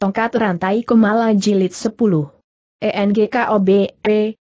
Tongkat Rantai Kumala Jilid 10. ENGKOBP,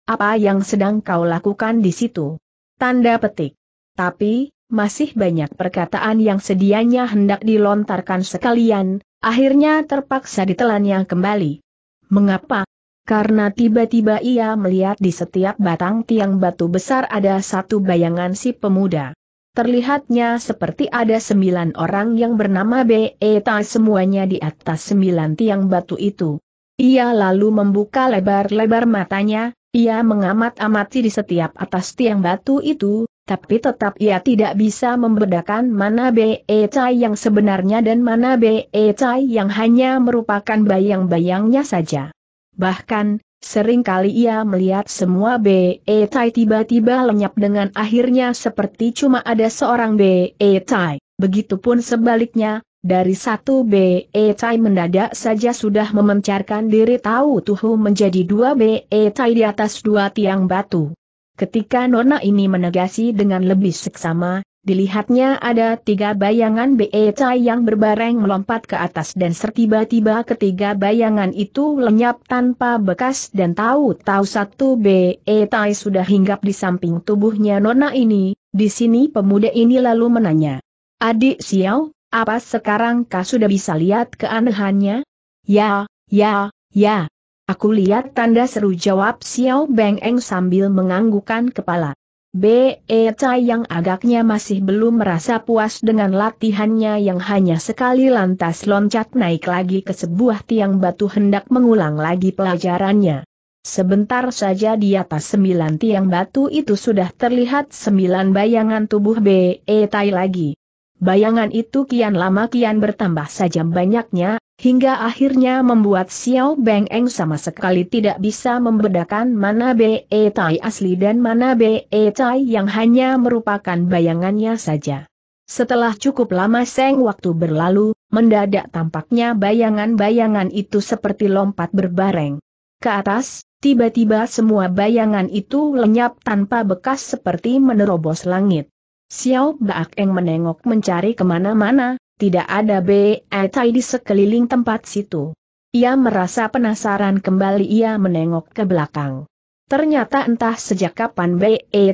apa yang sedang kau lakukan di situ? Tanda petik. Tapi, masih banyak perkataan yang sedianya hendak dilontarkan sekalian, akhirnya terpaksa ditelannya kembali. Mengapa? Karena tiba-tiba ia melihat di setiap batang tiang batu besar ada satu bayangan si pemuda. Terlihatnya seperti ada sembilan orang yang bernama Beta semuanya di atas sembilan tiang batu itu. Ia lalu membuka lebar-lebar matanya, ia mengamat-amati di setiap atas tiang batu itu, tapi tetap ia tidak bisa membedakan mana Beta yang sebenarnya dan mana Beta yang hanya merupakan bayang-bayangnya saja. Bahkan, Sering kali ia melihat semua BE Tai tiba-tiba lenyap dengan akhirnya seperti cuma ada seorang BE Tai. Begitupun sebaliknya, dari satu BE Tai mendadak saja sudah memencarkan diri tahu tuhu menjadi dua BE Tai di atas dua tiang batu. Ketika Nona ini menegasi dengan lebih seksama, Dilihatnya ada tiga bayangan Becai yang berbareng melompat ke atas dan sertiba-tiba ketiga bayangan itu lenyap tanpa bekas dan tahu-tahu satu Becai sudah hinggap di samping tubuhnya nona ini, di sini pemuda ini lalu menanya. Adik Xiao, apa sekarang kau sudah bisa lihat keanehannya? Ya, ya, ya. Aku lihat tanda seru jawab Xiao Beng Eng sambil menganggukan kepala. Be E. yang agaknya masih belum merasa puas dengan latihannya yang hanya sekali lantas loncat naik lagi ke sebuah tiang batu hendak mengulang lagi pelajarannya. Sebentar saja di atas sembilan tiang batu itu sudah terlihat sembilan bayangan tubuh Be E. Tai lagi. Bayangan itu kian lama kian bertambah saja banyaknya, hingga akhirnya membuat Xiao Beng Eng sama sekali tidak bisa membedakan mana Be Tai asli dan mana Be Tai yang hanya merupakan bayangannya saja. Setelah cukup lama seng waktu berlalu, mendadak tampaknya bayangan-bayangan itu seperti lompat berbareng. Ke atas, tiba-tiba semua bayangan itu lenyap tanpa bekas seperti menerobos langit. Xiao Baak Eng menengok mencari kemana-mana, tidak ada Tai di sekeliling tempat situ. Ia merasa penasaran kembali ia menengok ke belakang. Ternyata entah sejak kapan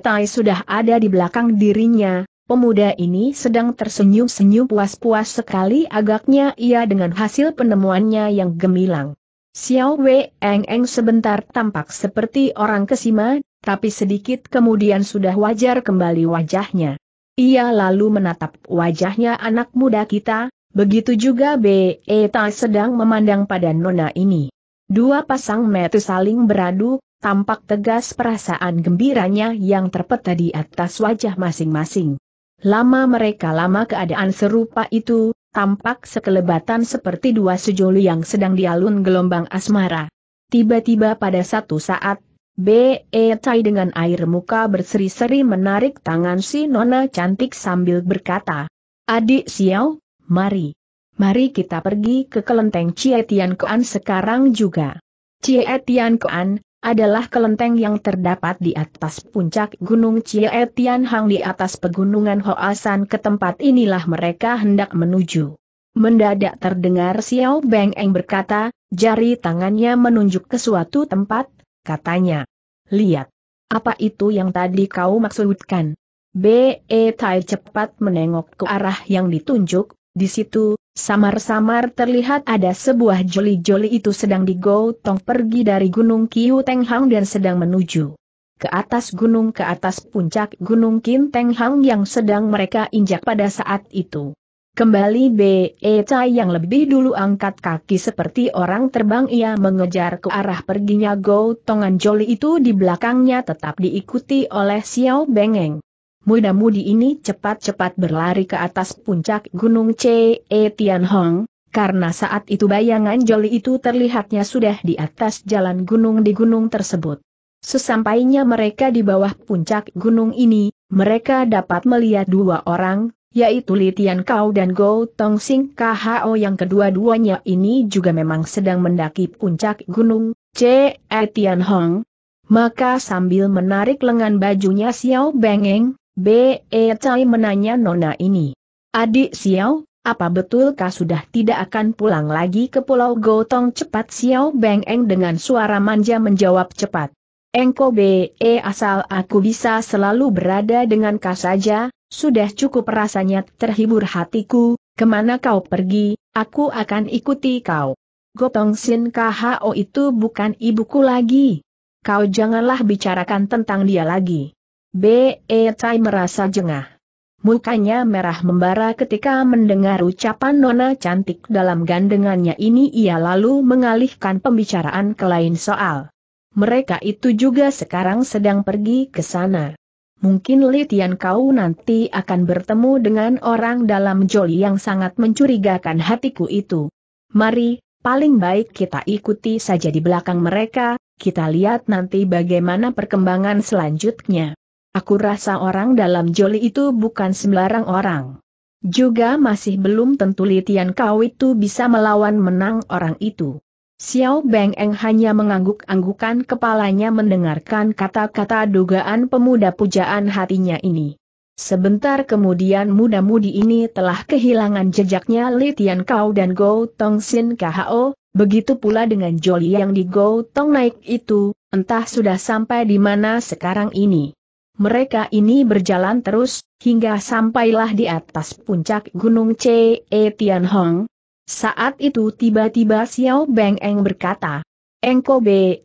Tai sudah ada di belakang dirinya, pemuda ini sedang tersenyum-senyum puas-puas sekali agaknya ia dengan hasil penemuannya yang gemilang. Xiao Wei Eng Eng sebentar tampak seperti orang kesima, tapi sedikit kemudian sudah wajar kembali wajahnya. Ia lalu menatap wajahnya anak muda kita, begitu juga B.E. Tai sedang memandang pada nona ini. Dua pasang mata saling beradu, tampak tegas perasaan gembiranya yang terpeta di atas wajah masing-masing. Lama mereka lama keadaan serupa itu, tampak sekelebatan seperti dua sejoli yang sedang dialun gelombang asmara. Tiba-tiba pada satu saat, B. Tai dengan air muka berseri-seri menarik tangan si nona cantik sambil berkata, Adik Xiao, mari. Mari kita pergi ke kelenteng Cie Tian Kuan sekarang juga. Cie Tian Kuan adalah kelenteng yang terdapat di atas puncak Gunung Tian Hang di atas pegunungan Hoasan ke tempat inilah mereka hendak menuju. Mendadak terdengar Xiao Beng Eng berkata, jari tangannya menunjuk ke suatu tempat, katanya. Lihat. Apa itu yang tadi kau maksudkan? B.E. Tai cepat menengok ke arah yang ditunjuk, di situ, samar-samar terlihat ada sebuah joli-joli itu sedang digotong pergi dari Gunung Kiu Teng Hang dan sedang menuju ke atas gunung ke atas puncak Gunung Kinteng Hang yang sedang mereka injak pada saat itu. Kembali B.E. Tai yang lebih dulu angkat kaki seperti orang terbang ia mengejar ke arah perginya Go Tongan Joli itu di belakangnya tetap diikuti oleh Xiao Bengeng. Muda-mudi ini cepat-cepat berlari ke atas puncak gunung C.E. Hong karena saat itu bayangan Joli itu terlihatnya sudah di atas jalan gunung di gunung tersebut. Sesampainya mereka di bawah puncak gunung ini, mereka dapat melihat dua orang, yaitu Li Tian Kau dan Go Tong Sing KHO yang kedua-duanya ini juga memang sedang mendaki puncak gunung C. E. Tian Hong. Maka sambil menarik lengan bajunya Xiao Bengeng, B. E. Chai menanya Nona ini. Adik Xiao, apa betul kau sudah tidak akan pulang lagi ke Pulau Gotong cepat Xiao Bengeng dengan suara manja menjawab cepat. Engko B. E. asal aku bisa selalu berada dengan kau saja, sudah cukup rasanya terhibur hatiku, kemana kau pergi, aku akan ikuti kau. Gotong Sin KHO itu bukan ibuku lagi. Kau janganlah bicarakan tentang dia lagi. B.E. Tai merasa jengah. Mukanya merah membara ketika mendengar ucapan nona cantik dalam gandengannya ini ia lalu mengalihkan pembicaraan ke lain soal. Mereka itu juga sekarang sedang pergi ke sana mungkin Litian kau nanti akan bertemu dengan orang dalam joli yang sangat mencurigakan hatiku itu. Mari, paling baik kita ikuti saja di belakang mereka, kita lihat nanti bagaimana perkembangan selanjutnya. Aku rasa orang dalam joli itu bukan sembarang orang. Juga masih belum tentu Litian kau itu bisa melawan menang orang itu. Xiao Beng Eng hanya mengangguk-anggukan kepalanya mendengarkan kata-kata dugaan pemuda pujaan hatinya ini. Sebentar kemudian muda-mudi ini telah kehilangan jejaknya Li Tian Kau dan Go Tong Sin KHO, begitu pula dengan Joli yang di Go Tong naik itu, entah sudah sampai di mana sekarang ini. Mereka ini berjalan terus, hingga sampailah di atas puncak Gunung C.E. Tian Hong, saat itu tiba-tiba Xiao Beng Eng berkata, Engko Be,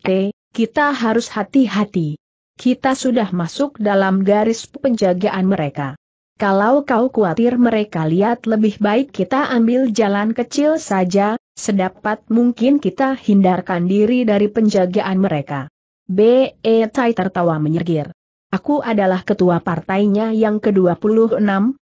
kita harus hati-hati. Kita sudah masuk dalam garis penjagaan mereka. Kalau kau khawatir mereka lihat lebih baik kita ambil jalan kecil saja, sedapat mungkin kita hindarkan diri dari penjagaan mereka. B.E. Tai tertawa menyergir. Aku adalah ketua partainya yang ke-26,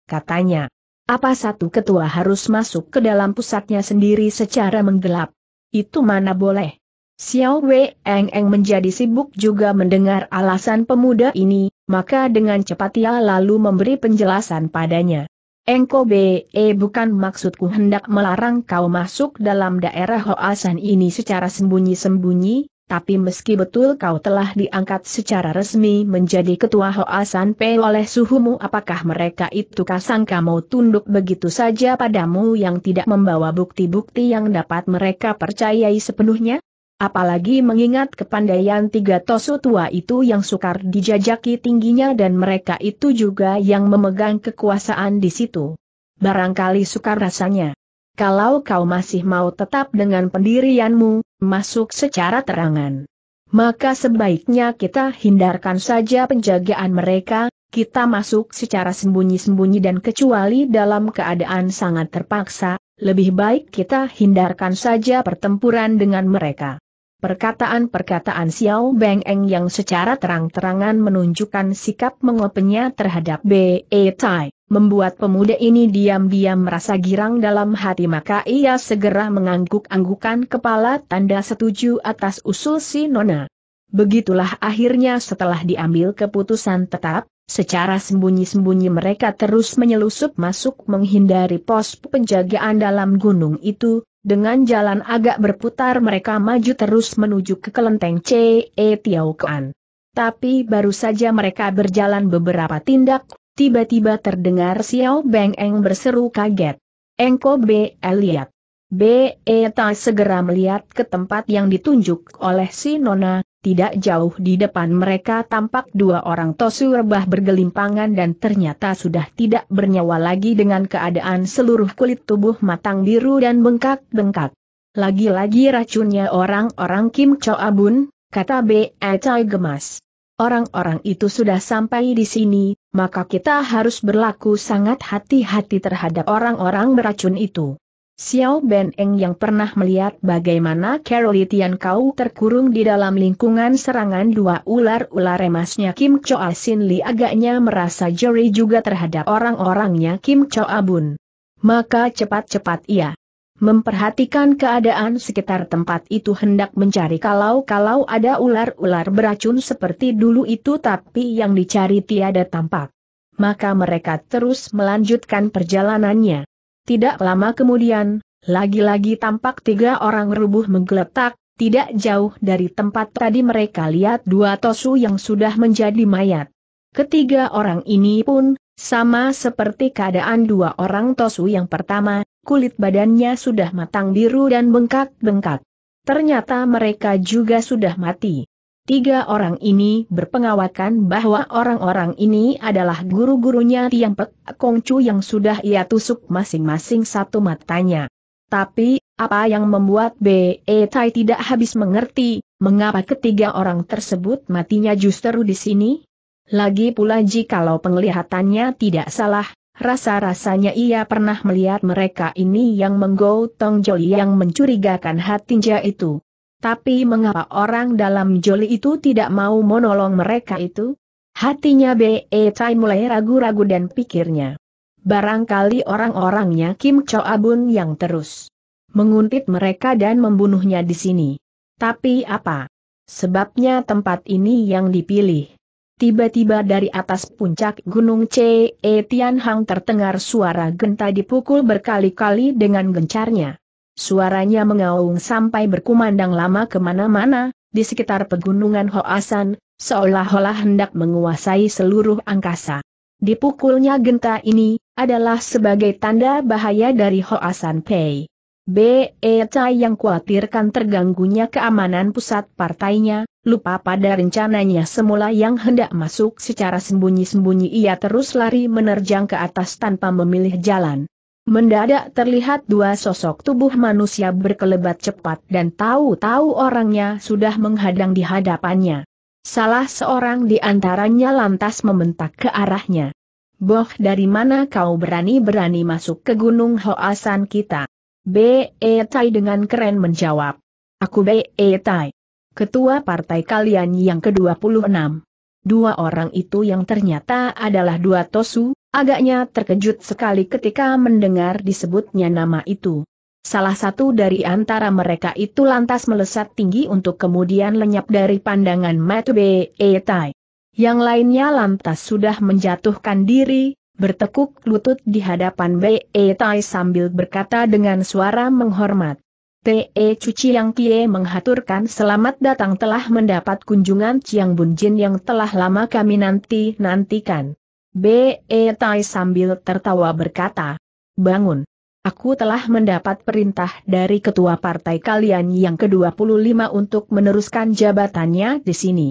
katanya. Apa satu ketua harus masuk ke dalam pusatnya sendiri secara menggelap? Itu mana boleh? Xiao Wei Eng Eng menjadi sibuk juga mendengar alasan pemuda ini, maka dengan cepat ia lalu memberi penjelasan padanya. Engko Be eh, bukan maksudku hendak melarang kau masuk dalam daerah Hoasan ini secara sembunyi-sembunyi, tapi meski betul kau telah diangkat secara resmi menjadi ketua Hoasan P oleh suhumu apakah mereka itu kasang kamu tunduk begitu saja padamu yang tidak membawa bukti-bukti yang dapat mereka percayai sepenuhnya? Apalagi mengingat kepandaian tiga tosu tua itu yang sukar dijajaki tingginya dan mereka itu juga yang memegang kekuasaan di situ. Barangkali sukar rasanya kalau kau masih mau tetap dengan pendirianmu, masuk secara terangan. Maka sebaiknya kita hindarkan saja penjagaan mereka, kita masuk secara sembunyi-sembunyi dan kecuali dalam keadaan sangat terpaksa, lebih baik kita hindarkan saja pertempuran dengan mereka. Perkataan-perkataan Xiao Beng Eng yang secara terang-terangan menunjukkan sikap mengopenya terhadap B.E. Tai membuat pemuda ini diam-diam merasa girang dalam hati maka ia segera mengangguk-anggukan kepala tanda setuju atas usul si Nona. Begitulah akhirnya setelah diambil keputusan tetap, secara sembunyi-sembunyi mereka terus menyelusup masuk menghindari pos penjagaan dalam gunung itu, dengan jalan agak berputar mereka maju terus menuju ke kelenteng C.E. Tiaukuan. Tapi baru saja mereka berjalan beberapa tindak, Tiba-tiba terdengar Xiao Beng Eng berseru kaget. Engko B. lihat. B. E. Ta segera melihat ke tempat yang ditunjuk oleh si Nona, tidak jauh di depan mereka tampak dua orang tosu rebah bergelimpangan dan ternyata sudah tidak bernyawa lagi dengan keadaan seluruh kulit tubuh matang biru dan bengkak-bengkak. Lagi-lagi racunnya orang-orang Kim Cho Abun, kata B. E. gemas. Orang-orang itu sudah sampai di sini, maka kita harus berlaku sangat hati-hati terhadap orang-orang beracun itu. Xiao Ben Eng yang pernah melihat bagaimana Carolitian Kau terkurung di dalam lingkungan serangan dua ular-ular emasnya Kim Choa Sin Li agaknya merasa jeri juga terhadap orang-orangnya Kim Choa Bun. Maka cepat-cepat ia Memperhatikan keadaan sekitar tempat itu hendak mencari kalau-kalau ada ular-ular beracun seperti dulu itu tapi yang dicari tiada tampak. Maka mereka terus melanjutkan perjalanannya. Tidak lama kemudian, lagi-lagi tampak tiga orang rubuh menggeletak, tidak jauh dari tempat tadi mereka lihat dua tosu yang sudah menjadi mayat. Ketiga orang ini pun, sama seperti keadaan dua orang tosu yang pertama, kulit badannya sudah matang biru dan bengkak-bengkak. Ternyata mereka juga sudah mati. Tiga orang ini berpengawakan bahwa orang-orang ini adalah guru-gurunya Tiang Pek Kongcu yang sudah ia tusuk masing-masing satu matanya. Tapi, apa yang membuat B.E. Tai tidak habis mengerti, mengapa ketiga orang tersebut matinya justru di sini? Lagi pula jikalau penglihatannya tidak salah, Rasa-rasanya ia pernah melihat mereka ini yang menggotong joli yang mencurigakan hatinya itu. Tapi mengapa orang dalam joli itu tidak mau menolong mereka itu? Hatinya Be Tai mulai ragu-ragu dan pikirnya. Barangkali orang-orangnya Kim Cho Abun yang terus menguntit mereka dan membunuhnya di sini. Tapi apa? Sebabnya tempat ini yang dipilih. Tiba-tiba dari atas puncak Gunung C. E. Tianhang terdengar suara genta dipukul berkali-kali dengan gencarnya. Suaranya mengaung sampai berkumandang lama kemana-mana, di sekitar pegunungan Hoasan, seolah-olah hendak menguasai seluruh angkasa. Dipukulnya genta ini, adalah sebagai tanda bahaya dari Hoasan Pei. B.E. yang khawatirkan terganggunya keamanan pusat partainya, lupa pada rencananya semula yang hendak masuk secara sembunyi-sembunyi ia terus lari menerjang ke atas tanpa memilih jalan. Mendadak terlihat dua sosok tubuh manusia berkelebat cepat dan tahu-tahu orangnya sudah menghadang di hadapannya. Salah seorang di antaranya lantas membentak ke arahnya. Boh dari mana kau berani-berani masuk ke gunung Hoasan kita? B.E. Tai dengan keren menjawab. Aku B.E. Tai ketua partai kalian yang ke-26. Dua orang itu yang ternyata adalah dua Tosu, agaknya terkejut sekali ketika mendengar disebutnya nama itu. Salah satu dari antara mereka itu lantas melesat tinggi untuk kemudian lenyap dari pandangan Matube Etai. Yang lainnya lantas sudah menjatuhkan diri, bertekuk lutut di hadapan Bei sambil berkata dengan suara menghormat. T.E. Cuci Yang Kie menghaturkan selamat datang telah mendapat kunjungan Chiang Bun Jin yang telah lama kami nanti-nantikan. B.E. Tai sambil tertawa berkata, Bangun. Aku telah mendapat perintah dari ketua partai kalian yang ke-25 untuk meneruskan jabatannya di sini.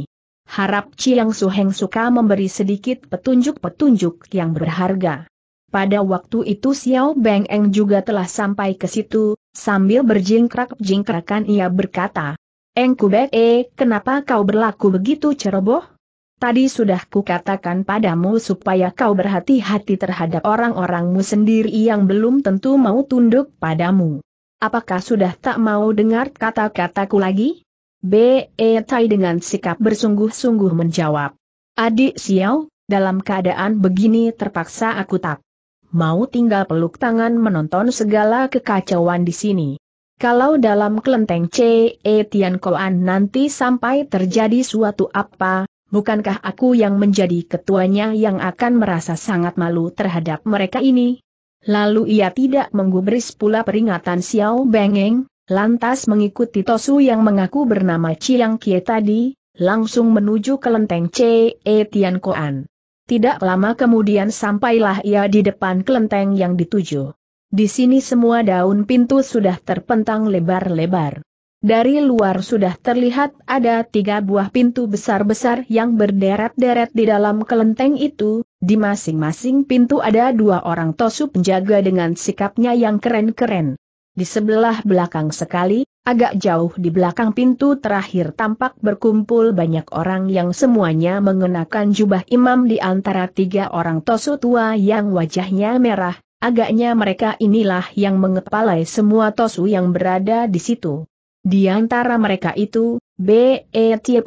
Harap Chiang Suheng suka memberi sedikit petunjuk-petunjuk yang berharga. Pada waktu itu Xiao Beng Eng juga telah sampai ke situ, Sambil berjingkrak-jingkrakan ia berkata, Engkubek E, eh, kenapa kau berlaku begitu ceroboh? Tadi sudah kukatakan padamu supaya kau berhati-hati terhadap orang-orangmu sendiri yang belum tentu mau tunduk padamu. Apakah sudah tak mau dengar kata-kataku lagi? B. E. Tai dengan sikap bersungguh-sungguh menjawab. Adik Xiao, dalam keadaan begini terpaksa aku tak mau tinggal peluk tangan menonton segala kekacauan di sini. Kalau dalam kelenteng C. E. Tian Koan nanti sampai terjadi suatu apa, bukankah aku yang menjadi ketuanya yang akan merasa sangat malu terhadap mereka ini? Lalu ia tidak menggubris pula peringatan Xiao Bengeng, lantas mengikuti Tosu yang mengaku bernama Chiang Kie tadi, langsung menuju kelenteng C.E. C. E Tian Koan. Tidak lama kemudian sampailah ia di depan kelenteng yang dituju. Di sini semua daun pintu sudah terpentang lebar-lebar. Dari luar sudah terlihat ada tiga buah pintu besar-besar yang berderet-deret di dalam kelenteng itu, di masing-masing pintu ada dua orang tosu penjaga dengan sikapnya yang keren-keren. Di sebelah belakang sekali, agak jauh di belakang pintu terakhir tampak berkumpul banyak orang yang semuanya mengenakan jubah imam di antara tiga orang tosu tua yang wajahnya merah, agaknya mereka inilah yang mengepalai semua tosu yang berada di situ. Di antara mereka itu, BET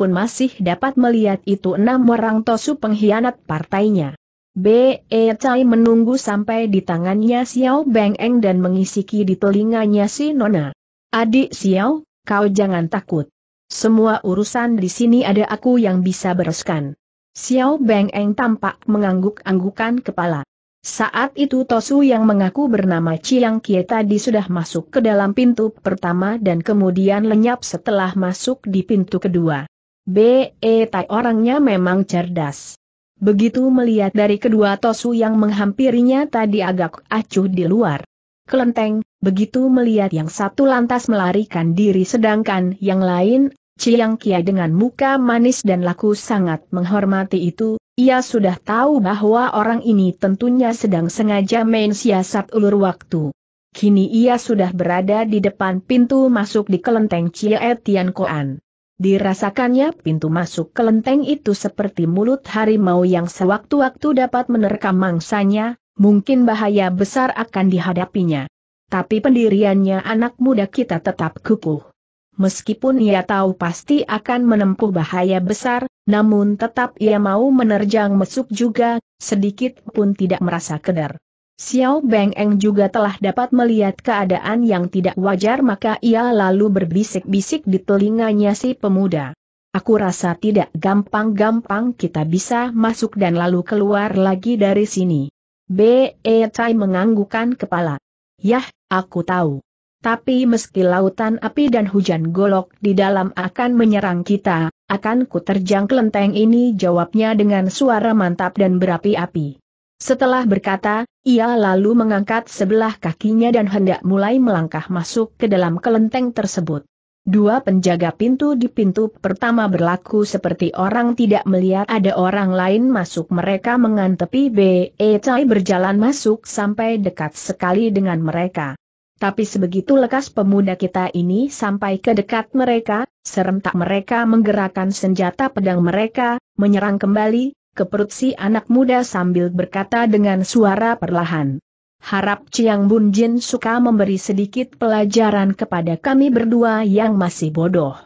pun masih dapat melihat itu enam orang tosu pengkhianat partainya. B. E. Chai menunggu sampai di tangannya Xiao Beng Eng dan mengisiki di telinganya si Nona. Adik Xiao, kau jangan takut. Semua urusan di sini ada aku yang bisa bereskan. Xiao Beng Eng tampak mengangguk-anggukan kepala. Saat itu Tosu yang mengaku bernama Chiang Kie tadi sudah masuk ke dalam pintu pertama dan kemudian lenyap setelah masuk di pintu kedua. B.E. Tai orangnya memang cerdas begitu melihat dari kedua tosu yang menghampirinya tadi agak acuh di luar. Kelenteng, begitu melihat yang satu lantas melarikan diri sedangkan yang lain, Ciyang Kia dengan muka manis dan laku sangat menghormati itu, ia sudah tahu bahwa orang ini tentunya sedang sengaja main siasat ulur waktu. Kini ia sudah berada di depan pintu masuk di kelenteng Cie Tian Koan. Dirasakannya pintu masuk kelenteng itu seperti mulut harimau yang sewaktu-waktu dapat menerkam mangsanya, mungkin bahaya besar akan dihadapinya. Tapi pendiriannya anak muda kita tetap kukuh. Meskipun ia tahu pasti akan menempuh bahaya besar, namun tetap ia mau menerjang mesuk juga, sedikit pun tidak merasa kedar. Xiao Beng Eng juga telah dapat melihat keadaan yang tidak wajar maka ia lalu berbisik-bisik di telinganya si pemuda. Aku rasa tidak gampang-gampang kita bisa masuk dan lalu keluar lagi dari sini. B.E. Tai menganggukan kepala. Yah, aku tahu. Tapi meski lautan api dan hujan golok di dalam akan menyerang kita, akan ku terjang kelenteng ini jawabnya dengan suara mantap dan berapi-api. Setelah berkata, ia lalu mengangkat sebelah kakinya dan hendak mulai melangkah masuk ke dalam kelenteng tersebut. Dua penjaga pintu di pintu pertama berlaku seperti orang tidak melihat ada orang lain masuk mereka mengantepi B.E. Cai berjalan masuk sampai dekat sekali dengan mereka. Tapi sebegitu lekas pemuda kita ini sampai ke dekat mereka, serentak mereka menggerakkan senjata pedang mereka, menyerang kembali, ke perut si anak muda sambil berkata dengan suara perlahan. Harap Ciang Bun Jin suka memberi sedikit pelajaran kepada kami berdua yang masih bodoh.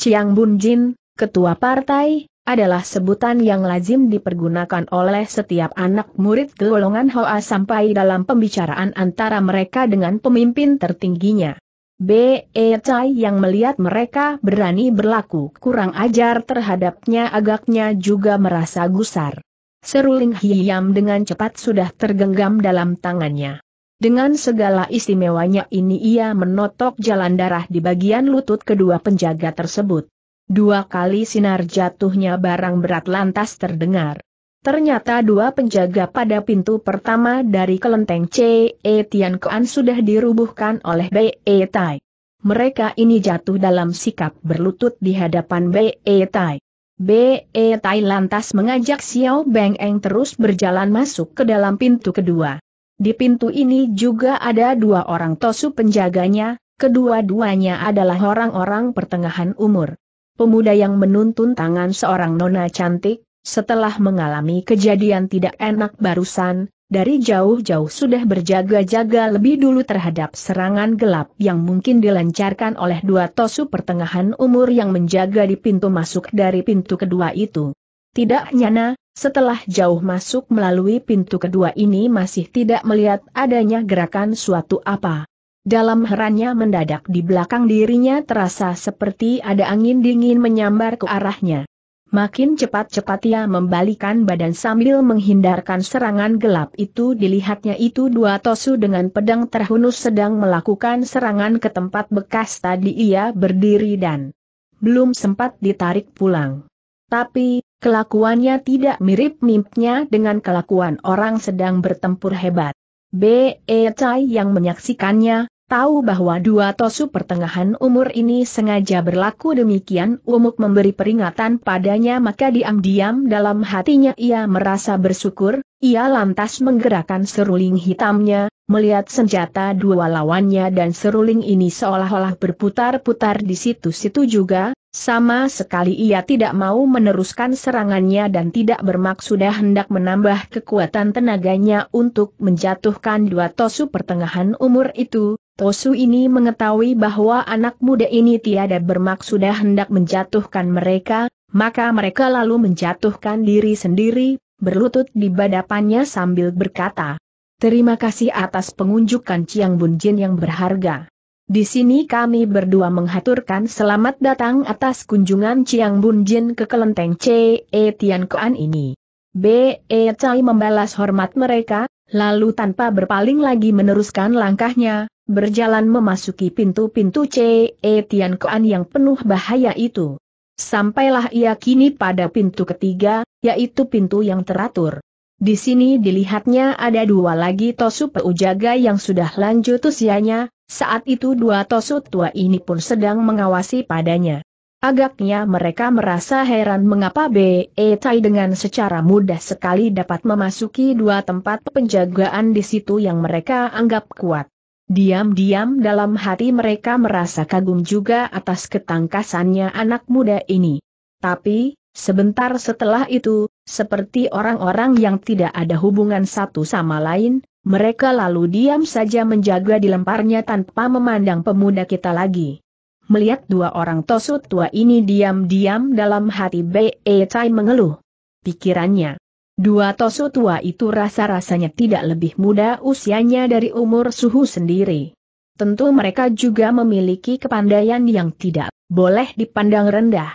Ciang Bun Jin, ketua partai, adalah sebutan yang lazim dipergunakan oleh setiap anak murid golongan Hoa sampai dalam pembicaraan antara mereka dengan pemimpin tertingginya. B. E. yang melihat mereka berani berlaku kurang ajar terhadapnya agaknya juga merasa gusar. Seruling Hiam dengan cepat sudah tergenggam dalam tangannya. Dengan segala istimewanya ini ia menotok jalan darah di bagian lutut kedua penjaga tersebut. Dua kali sinar jatuhnya barang berat lantas terdengar. Ternyata dua penjaga pada pintu pertama dari kelenteng C. E. Tian Kuan sudah dirubuhkan oleh B. E. Tai. Mereka ini jatuh dalam sikap berlutut di hadapan B. E. Tai. B. E. Tai lantas mengajak Xiao Beng Eng terus berjalan masuk ke dalam pintu kedua. Di pintu ini juga ada dua orang tosu penjaganya, kedua-duanya adalah orang-orang pertengahan umur. Pemuda yang menuntun tangan seorang nona cantik, setelah mengalami kejadian tidak enak barusan, dari jauh-jauh sudah berjaga-jaga lebih dulu terhadap serangan gelap yang mungkin dilancarkan oleh dua tosu pertengahan umur yang menjaga di pintu masuk dari pintu kedua itu. Tidak nyana, setelah jauh masuk melalui pintu kedua ini masih tidak melihat adanya gerakan suatu apa. Dalam herannya mendadak di belakang dirinya terasa seperti ada angin dingin menyambar ke arahnya. Makin cepat-cepat ia membalikan badan sambil menghindarkan serangan gelap itu dilihatnya itu dua tosu dengan pedang terhunus sedang melakukan serangan ke tempat bekas tadi ia berdiri dan belum sempat ditarik pulang. Tapi, kelakuannya tidak mirip mimpnya dengan kelakuan orang sedang bertempur hebat. B.E. Chai yang menyaksikannya, tahu bahwa dua tosu pertengahan umur ini sengaja berlaku demikian Umuk memberi peringatan padanya maka diam-diam dalam hatinya ia merasa bersyukur, ia lantas menggerakkan seruling hitamnya, melihat senjata dua lawannya dan seruling ini seolah-olah berputar-putar di situ-situ juga, sama sekali ia tidak mau meneruskan serangannya dan tidak bermaksud hendak menambah kekuatan tenaganya untuk menjatuhkan dua tosu pertengahan umur itu, Tosu ini mengetahui bahwa anak muda ini tiada bermaksud hendak menjatuhkan mereka, maka mereka lalu menjatuhkan diri sendiri, berlutut di badapannya sambil berkata, Terima kasih atas pengunjukan Ciang Bunjin yang berharga. Di sini kami berdua menghaturkan selamat datang atas kunjungan Ciang Bunjin ke kelenteng C. E. Tian Kuan ini. B.E. E. Cai membalas hormat mereka, lalu tanpa berpaling lagi meneruskan langkahnya, berjalan memasuki pintu-pintu C. E Tian Kuan yang penuh bahaya itu. Sampailah ia kini pada pintu ketiga, yaitu pintu yang teratur. Di sini dilihatnya ada dua lagi Tosu Peujaga yang sudah lanjut usianya, saat itu dua Tosu tua ini pun sedang mengawasi padanya. Agaknya mereka merasa heran mengapa B.E. Tai dengan secara mudah sekali dapat memasuki dua tempat penjagaan di situ yang mereka anggap kuat. Diam-diam dalam hati mereka merasa kagum juga atas ketangkasannya anak muda ini. Tapi, sebentar setelah itu, seperti orang-orang yang tidak ada hubungan satu sama lain, mereka lalu diam saja menjaga dilemparnya tanpa memandang pemuda kita lagi. Melihat dua orang tosut tua ini diam-diam dalam hati B.E. Tai mengeluh. Pikirannya, Dua tosu tua itu rasa-rasanya tidak lebih muda usianya dari umur suhu sendiri. Tentu mereka juga memiliki kepandaian yang tidak boleh dipandang rendah.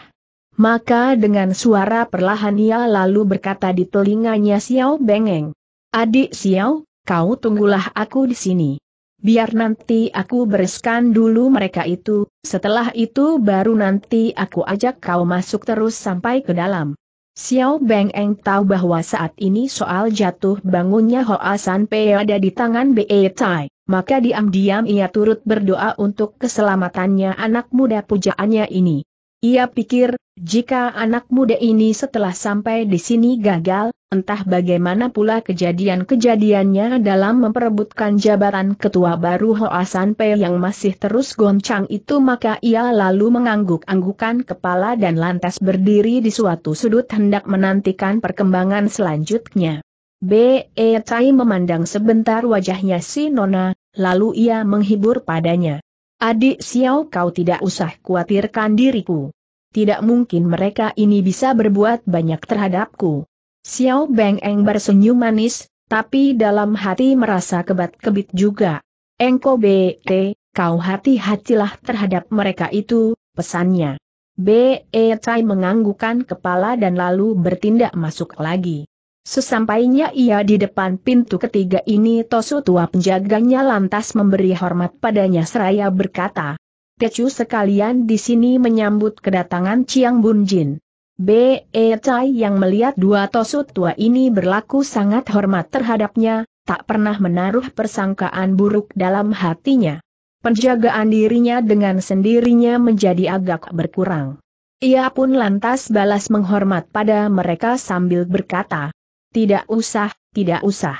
Maka dengan suara perlahan ia lalu berkata di telinganya Xiao Bengeng. Adik Xiao, kau tunggulah aku di sini. Biar nanti aku bereskan dulu mereka itu, setelah itu baru nanti aku ajak kau masuk terus sampai ke dalam. Xiao Beng Eng tahu bahwa saat ini soal jatuh bangunnya Hoa San Pei ada di tangan Be Tai, maka diam-diam ia turut berdoa untuk keselamatannya anak muda pujaannya ini. Ia pikir, jika anak muda ini setelah sampai di sini gagal, entah bagaimana pula kejadian-kejadiannya dalam memperebutkan jabatan ketua baru Hoasan ah Pei yang masih terus goncang itu maka ia lalu mengangguk-anggukan kepala dan lantas berdiri di suatu sudut hendak menantikan perkembangan selanjutnya. B.E. Tai memandang sebentar wajahnya si Nona, lalu ia menghibur padanya. Adik Xiao kau tidak usah khawatirkan diriku. Tidak mungkin mereka ini bisa berbuat banyak terhadapku. Xiao Beng Eng bersenyum manis, tapi dalam hati merasa kebat-kebit juga. Engko BT, kau hati-hatilah terhadap mereka itu, pesannya. BE Tai menganggukan kepala dan lalu bertindak masuk lagi. Sesampainya ia di depan pintu ketiga ini Tosu tua penjaganya lantas memberi hormat padanya seraya berkata, Tecu sekalian di sini menyambut kedatangan Chiang Bunjin. B.E. Tai yang melihat dua Tosu tua ini berlaku sangat hormat terhadapnya, tak pernah menaruh persangkaan buruk dalam hatinya. Penjagaan dirinya dengan sendirinya menjadi agak berkurang. Ia pun lantas balas menghormat pada mereka sambil berkata, tidak usah, tidak usah.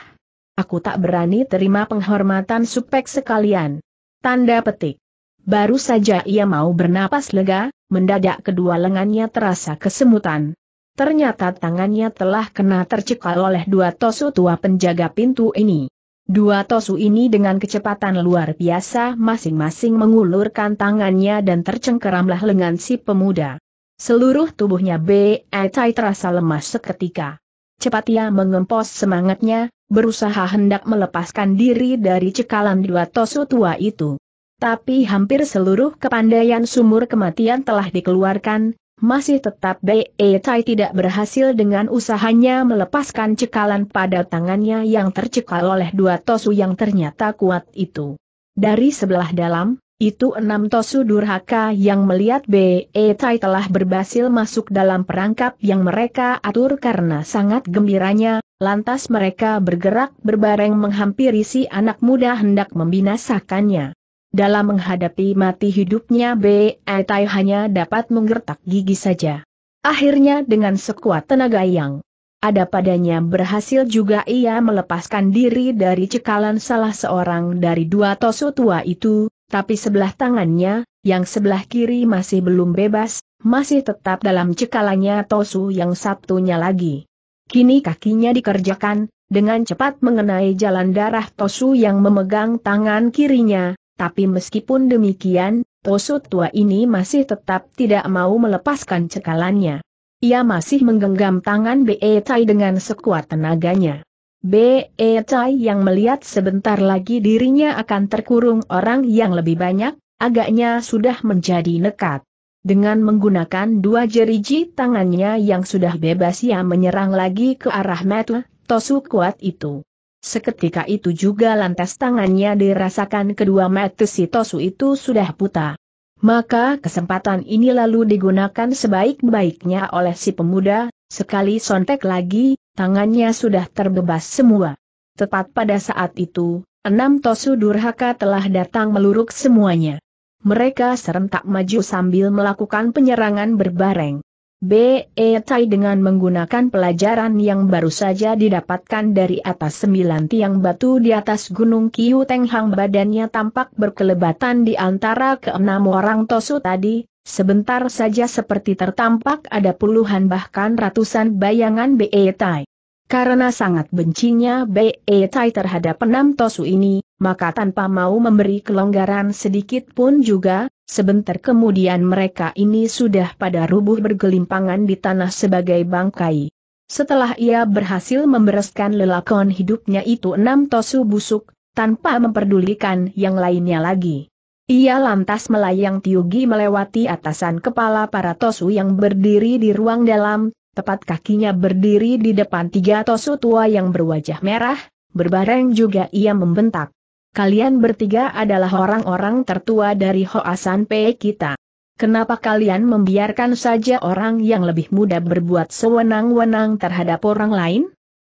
Aku tak berani terima penghormatan supek sekalian. Tanda petik. Baru saja ia mau bernapas lega, mendadak kedua lengannya terasa kesemutan. Ternyata tangannya telah kena tercekal oleh dua tosu tua penjaga pintu ini. Dua tosu ini dengan kecepatan luar biasa masing-masing mengulurkan tangannya dan tercengkeramlah lengan si pemuda. Seluruh tubuhnya B.E.T.I. terasa lemas seketika. Cepat ia mengempos semangatnya, berusaha hendak melepaskan diri dari cekalan dua tosu tua itu. Tapi hampir seluruh kepandaian sumur kematian telah dikeluarkan, masih tetap Bei Tai tidak berhasil dengan usahanya melepaskan cekalan pada tangannya yang tercekal oleh dua tosu yang ternyata kuat itu. Dari sebelah dalam, itu enam Tosu Durhaka yang melihat B.E. Tai telah berhasil masuk dalam perangkap yang mereka atur karena sangat gembiranya, lantas mereka bergerak berbareng menghampiri si anak muda hendak membinasakannya. Dalam menghadapi mati hidupnya B.E. Tai hanya dapat menggertak gigi saja. Akhirnya dengan sekuat tenaga yang ada padanya berhasil juga ia melepaskan diri dari cekalan salah seorang dari dua Tosu tua itu, tapi sebelah tangannya, yang sebelah kiri masih belum bebas, masih tetap dalam cekalannya Tosu yang satunya lagi. Kini kakinya dikerjakan, dengan cepat mengenai jalan darah Tosu yang memegang tangan kirinya, tapi meskipun demikian, Tosu tua ini masih tetap tidak mau melepaskan cekalannya. Ia masih menggenggam tangan Beetai dengan sekuat tenaganya. B.E. Chai yang melihat sebentar lagi dirinya akan terkurung orang yang lebih banyak, agaknya sudah menjadi nekat. Dengan menggunakan dua jeriji tangannya yang sudah bebas ia menyerang lagi ke arah Metu, Tosu kuat itu. Seketika itu juga lantas tangannya dirasakan kedua Metu si Tosu itu sudah buta. Maka kesempatan ini lalu digunakan sebaik-baiknya oleh si pemuda, Sekali sontek lagi, tangannya sudah terbebas semua. Tepat pada saat itu, enam Tosu Durhaka telah datang meluruk semuanya. Mereka serentak maju sambil melakukan penyerangan berbareng. BE Tai dengan menggunakan pelajaran yang baru saja didapatkan dari atas sembilan tiang batu di atas gunung Kiu Tenghang badannya tampak berkelebatan di antara keenam orang Tosu tadi, Sebentar saja seperti tertampak ada puluhan bahkan ratusan bayangan Be Tai. Karena sangat bencinya Be Tai terhadap enam tosu ini, maka tanpa mau memberi kelonggaran sedikit pun juga, sebentar kemudian mereka ini sudah pada rubuh bergelimpangan di tanah sebagai bangkai. Setelah ia berhasil membereskan lelakon hidupnya itu enam tosu busuk, tanpa memperdulikan yang lainnya lagi. Ia lantas melayang tiugi melewati atasan kepala para tosu yang berdiri di ruang dalam, tepat kakinya berdiri di depan tiga tosu tua yang berwajah merah, berbareng juga ia membentak. Kalian bertiga adalah orang-orang tertua dari Hoasan P kita. Kenapa kalian membiarkan saja orang yang lebih muda berbuat sewenang-wenang terhadap orang lain?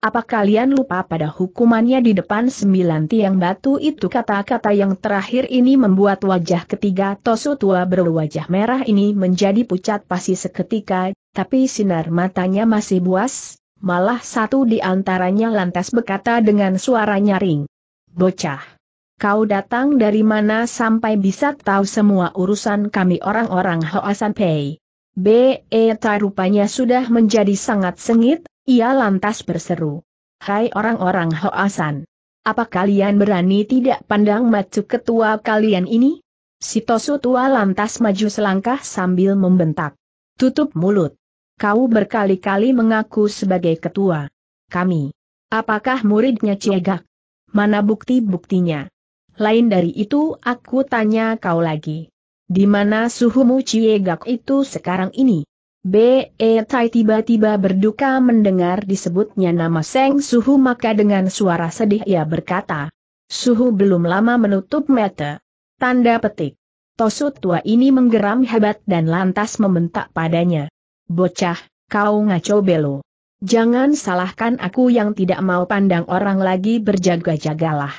Apa kalian lupa pada hukumannya di depan sembilan tiang batu itu kata-kata yang terakhir ini membuat wajah ketiga Tosu tua berwajah merah ini menjadi pucat pasi seketika, tapi sinar matanya masih buas, malah satu di antaranya lantas berkata dengan suara nyaring. Bocah! Kau datang dari mana sampai bisa tahu semua urusan kami orang-orang Hoasan Pei? B.E. rupanya sudah menjadi sangat sengit, ia lantas berseru. Hai orang-orang Hoasan. Apa kalian berani tidak pandang macu ketua kalian ini? Sitosu tua lantas maju selangkah sambil membentak. Tutup mulut. Kau berkali-kali mengaku sebagai ketua. Kami. Apakah muridnya Ciegak? Mana bukti-buktinya? Lain dari itu aku tanya kau lagi. Di mana suhumu Ciegak itu sekarang ini? B. E. Tai tiba-tiba berduka mendengar disebutnya nama Seng Suhu maka dengan suara sedih ia berkata. Suhu belum lama menutup mata. Tanda petik. Tosut tua ini menggeram hebat dan lantas membentak padanya. Bocah, kau ngaco belo. Jangan salahkan aku yang tidak mau pandang orang lagi berjaga-jagalah.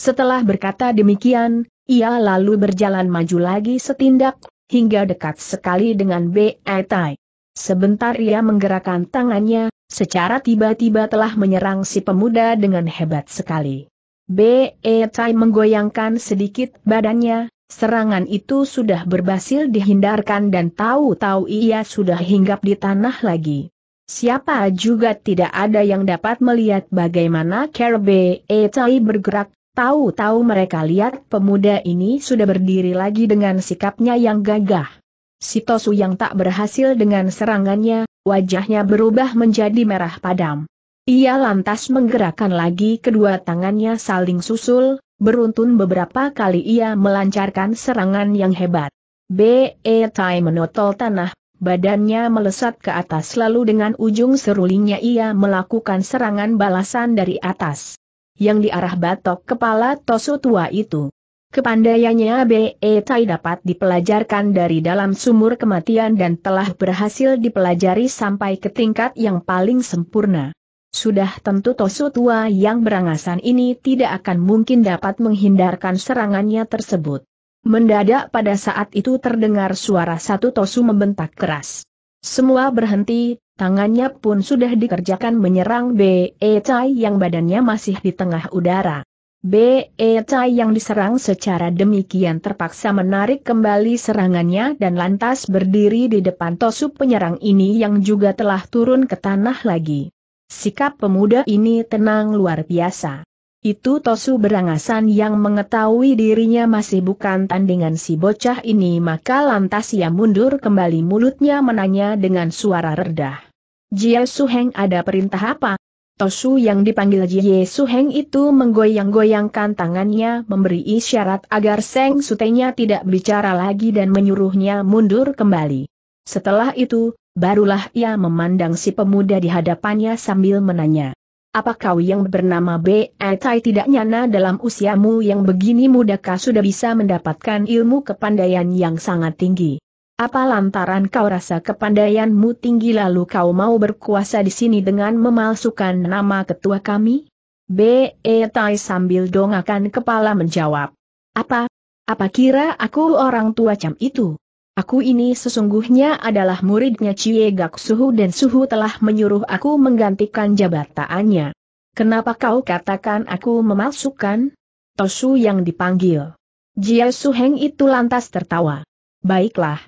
Setelah berkata demikian, ia lalu berjalan maju lagi setindak hingga dekat sekali dengan Bei Tai. Sebentar ia menggerakkan tangannya, secara tiba-tiba telah menyerang si pemuda dengan hebat sekali. Bei Tai menggoyangkan sedikit badannya, serangan itu sudah berhasil dihindarkan dan tahu-tahu ia sudah hinggap di tanah lagi. Siapa juga tidak ada yang dapat melihat bagaimana Kerbe Etai bergerak, Tahu-tahu mereka lihat pemuda ini sudah berdiri lagi dengan sikapnya yang gagah. Si Tosu yang tak berhasil dengan serangannya, wajahnya berubah menjadi merah padam. Ia lantas menggerakkan lagi kedua tangannya saling susul, beruntun beberapa kali ia melancarkan serangan yang hebat. Be Tai menotol tanah, badannya melesat ke atas lalu dengan ujung serulingnya ia melakukan serangan balasan dari atas yang diarah batok kepala Tosu tua itu. Kepandaiannya B.E. Tai dapat dipelajarkan dari dalam sumur kematian dan telah berhasil dipelajari sampai ke tingkat yang paling sempurna. Sudah tentu Tosu tua yang berangasan ini tidak akan mungkin dapat menghindarkan serangannya tersebut. Mendadak pada saat itu terdengar suara satu Tosu membentak keras. Semua berhenti, Tangannya pun sudah dikerjakan menyerang B.E. Chai yang badannya masih di tengah udara. B.E. Chai yang diserang secara demikian terpaksa menarik kembali serangannya dan lantas berdiri di depan tosu penyerang ini yang juga telah turun ke tanah lagi. Sikap pemuda ini tenang luar biasa. Itu Tosu berangasan yang mengetahui dirinya masih bukan tandingan si bocah ini maka lantas ia mundur kembali mulutnya menanya dengan suara redah. Su Suheng ada perintah apa? Tosu yang dipanggil Jie Suheng itu menggoyang-goyangkan tangannya memberi isyarat agar Seng Sutenya tidak bicara lagi dan menyuruhnya mundur kembali. Setelah itu, barulah ia memandang si pemuda di hadapannya sambil menanya. Apa kau yang bernama B.E. Tai tidak nyana dalam usiamu yang begini mudakah sudah bisa mendapatkan ilmu kepandaian yang sangat tinggi? Apa lantaran kau rasa kepandaianmu tinggi lalu kau mau berkuasa di sini dengan memalsukan nama ketua kami? B. E. Tai sambil dongakan kepala menjawab. Apa? Apa kira aku orang tua cam itu? Aku ini sesungguhnya adalah muridnya Cie Gak Suhu dan Suhu telah menyuruh aku menggantikan jabatannya. Kenapa kau katakan aku memalsukan? Tosu yang dipanggil. Jia Suheng itu lantas tertawa. Baiklah,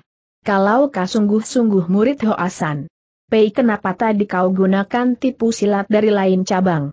kalau kau sungguh-sungguh murid Hoasan. Pei kenapa tadi kau gunakan tipu silat dari lain cabang?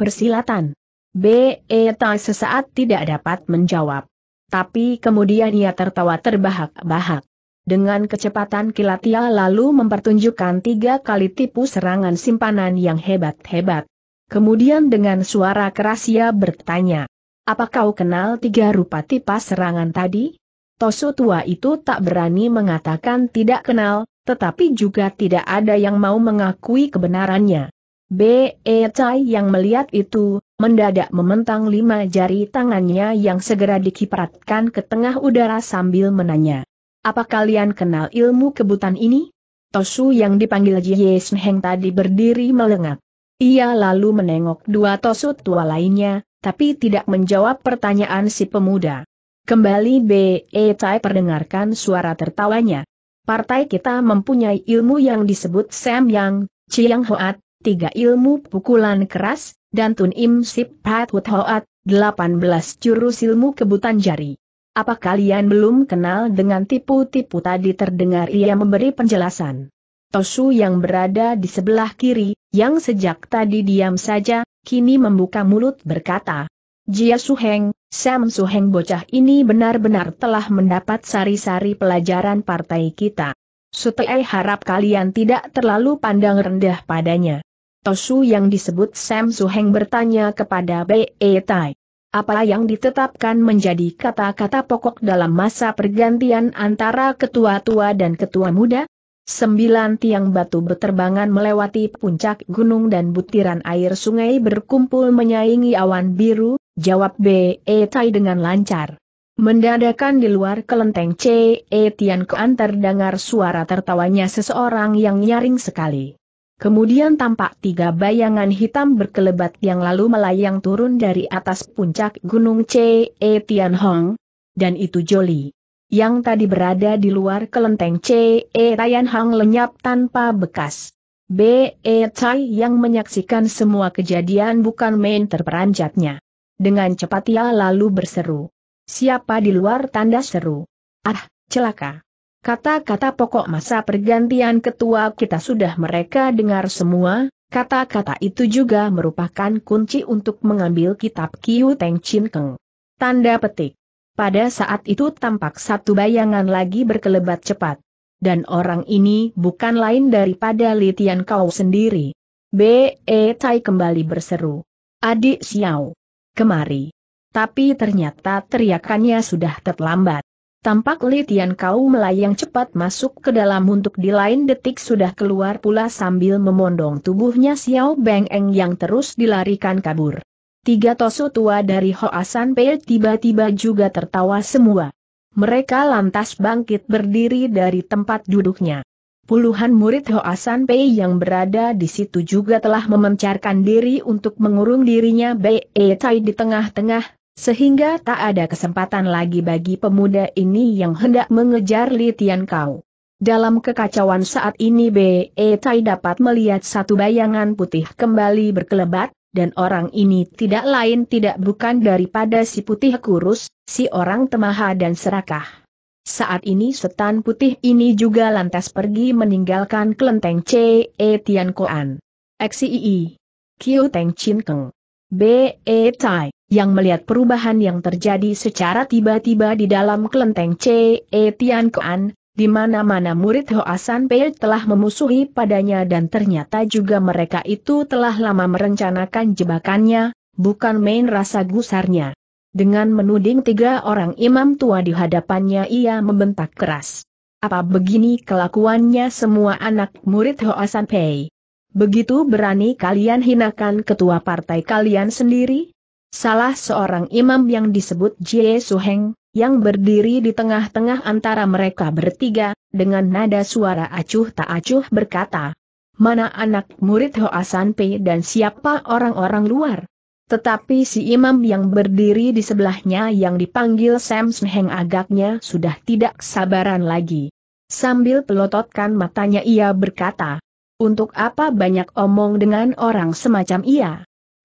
Persilatan. B. E. Tai sesaat tidak dapat menjawab. Tapi kemudian ia tertawa terbahak-bahak. Dengan kecepatan kilat ia lalu mempertunjukkan tiga kali tipu serangan simpanan yang hebat-hebat. Kemudian dengan suara keras ia bertanya, apa kau kenal tiga rupa tipa serangan tadi? Tosu tua itu tak berani mengatakan tidak kenal, tetapi juga tidak ada yang mau mengakui kebenarannya. B.E. Cai yang melihat itu, mendadak mementang lima jari tangannya yang segera dikipratkan ke tengah udara sambil menanya. Apa kalian kenal ilmu kebutan ini? Tosu yang dipanggil Jie Heng tadi berdiri melengak. Ia lalu menengok dua Tosu tua lainnya, tapi tidak menjawab pertanyaan si pemuda. Kembali B.E. Tai perdengarkan suara tertawanya. Partai kita mempunyai ilmu yang disebut Sam Yang, Chiang Hoat, tiga ilmu pukulan keras, dan Tun Im Sip Pat Hut Hoat, 18 jurus ilmu kebutan jari. Apa kalian belum kenal dengan tipu-tipu tadi terdengar ia memberi penjelasan? Tosu yang berada di sebelah kiri, yang sejak tadi diam saja, kini membuka mulut berkata. Jia Suheng, Sam Suheng bocah ini benar-benar telah mendapat sari-sari pelajaran partai kita. Sutei harap kalian tidak terlalu pandang rendah padanya. Tosu yang disebut Sam Suheng bertanya kepada Be e Tai. Apa yang ditetapkan menjadi kata-kata pokok dalam masa pergantian antara ketua tua dan ketua muda? Sembilan tiang batu beterbangan melewati puncak gunung dan butiran air sungai berkumpul menyaingi awan biru, Jawab B. E tai dengan lancar. Mendadakan di luar kelenteng C. E. Tian Kuan terdengar suara tertawanya seseorang yang nyaring sekali. Kemudian tampak tiga bayangan hitam berkelebat yang lalu melayang turun dari atas puncak gunung C. E Tian Hong. Dan itu Joli. Yang tadi berada di luar kelenteng C. E. Tian Hong lenyap tanpa bekas. B. E tai yang menyaksikan semua kejadian bukan main terperanjatnya. Dengan cepat ia lalu berseru. Siapa di luar tanda seru? Ah, celaka. Kata-kata pokok masa pergantian ketua kita sudah mereka dengar semua, kata-kata itu juga merupakan kunci untuk mengambil kitab Kiu Teng Chin Keng. Tanda petik. Pada saat itu tampak satu bayangan lagi berkelebat cepat. Dan orang ini bukan lain daripada Litian Kau sendiri. B.E. E tai kembali berseru. Adik Xiao kemari. Tapi ternyata teriakannya sudah terlambat. Tampak Litian Kau melayang cepat masuk ke dalam untuk di lain detik sudah keluar pula sambil memondong tubuhnya Xiao Beng Eng yang terus dilarikan kabur. Tiga Tosu tua dari Hoasan Pei tiba-tiba juga tertawa semua. Mereka lantas bangkit berdiri dari tempat duduknya. Puluhan murid Hoasan Pei yang berada di situ juga telah memencarkan diri untuk mengurung dirinya Bei Tai di tengah-tengah, sehingga tak ada kesempatan lagi bagi pemuda ini yang hendak mengejar Li Tian Kau. Dalam kekacauan saat ini Bei Tai dapat melihat satu bayangan putih kembali berkelebat, dan orang ini tidak lain tidak bukan daripada si putih kurus, si orang temaha dan serakah. Saat ini setan putih ini juga lantas pergi meninggalkan kelenteng C. E. Tian Koan. XII. Kiu Teng Chin Keng. B. E. Tai, yang melihat perubahan yang terjadi secara tiba-tiba di dalam kelenteng C. E. Tian Koan, di mana-mana murid Hoasan Pei telah memusuhi padanya dan ternyata juga mereka itu telah lama merencanakan jebakannya, bukan main rasa gusarnya. Dengan menuding tiga orang imam tua di hadapannya ia membentak keras. Apa begini kelakuannya semua anak murid Hoa San Pei? Begitu berani kalian hinakan ketua partai kalian sendiri? Salah seorang imam yang disebut Jie Su Heng, yang berdiri di tengah-tengah antara mereka bertiga, dengan nada suara acuh tak acuh berkata, Mana anak murid Hoa San Pei dan siapa orang-orang luar? Tetapi si imam yang berdiri di sebelahnya yang dipanggil Sam Sneheng agaknya sudah tidak sabaran lagi. Sambil pelototkan matanya ia berkata, Untuk apa banyak omong dengan orang semacam ia?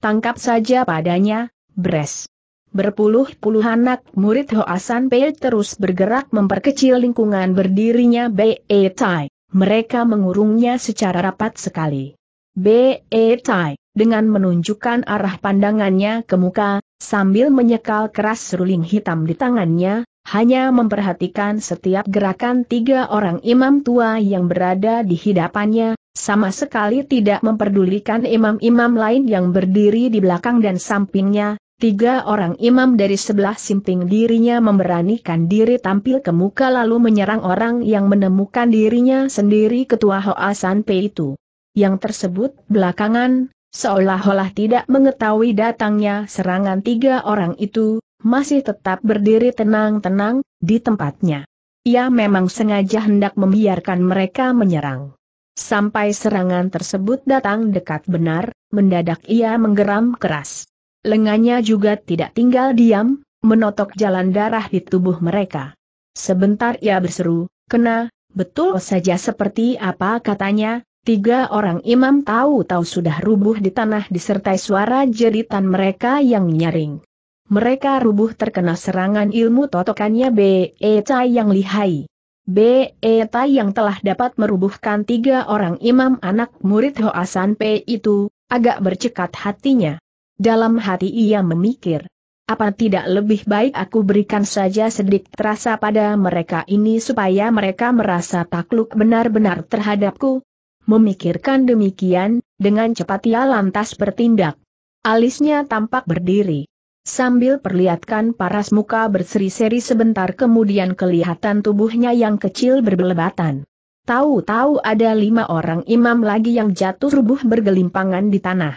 Tangkap saja padanya, bres. Berpuluh-puluh anak murid Hoasan Pei terus bergerak memperkecil lingkungan berdirinya Be Tai. Mereka mengurungnya secara rapat sekali. Be Tai dengan menunjukkan arah pandangannya ke muka, sambil menyekal keras seruling hitam di tangannya, hanya memperhatikan setiap gerakan tiga orang imam tua yang berada di hadapannya, sama sekali tidak memperdulikan imam-imam lain yang berdiri di belakang dan sampingnya, Tiga orang imam dari sebelah simping dirinya memberanikan diri tampil ke muka lalu menyerang orang yang menemukan dirinya sendiri ketua Hoa San Pei itu. Yang tersebut belakangan, Seolah-olah tidak mengetahui datangnya serangan tiga orang itu, masih tetap berdiri tenang-tenang, di tempatnya. Ia memang sengaja hendak membiarkan mereka menyerang. Sampai serangan tersebut datang dekat benar, mendadak ia menggeram keras. Lengannya juga tidak tinggal diam, menotok jalan darah di tubuh mereka. Sebentar ia berseru, kena, betul saja seperti apa katanya, Tiga orang imam tahu-tahu sudah rubuh di tanah disertai suara jeritan mereka yang nyaring. Mereka rubuh terkena serangan ilmu totokannya B.E. E Cai yang lihai. B.E. Tai e yang telah dapat merubuhkan tiga orang imam anak murid Hoasan P itu, agak bercekat hatinya. Dalam hati ia memikir, apa tidak lebih baik aku berikan saja sedikit rasa pada mereka ini supaya mereka merasa takluk benar-benar terhadapku, Memikirkan demikian, dengan cepat ia lantas bertindak. Alisnya tampak berdiri. Sambil perlihatkan paras muka berseri-seri sebentar kemudian kelihatan tubuhnya yang kecil berbelebatan. Tahu-tahu ada lima orang imam lagi yang jatuh rubuh bergelimpangan di tanah.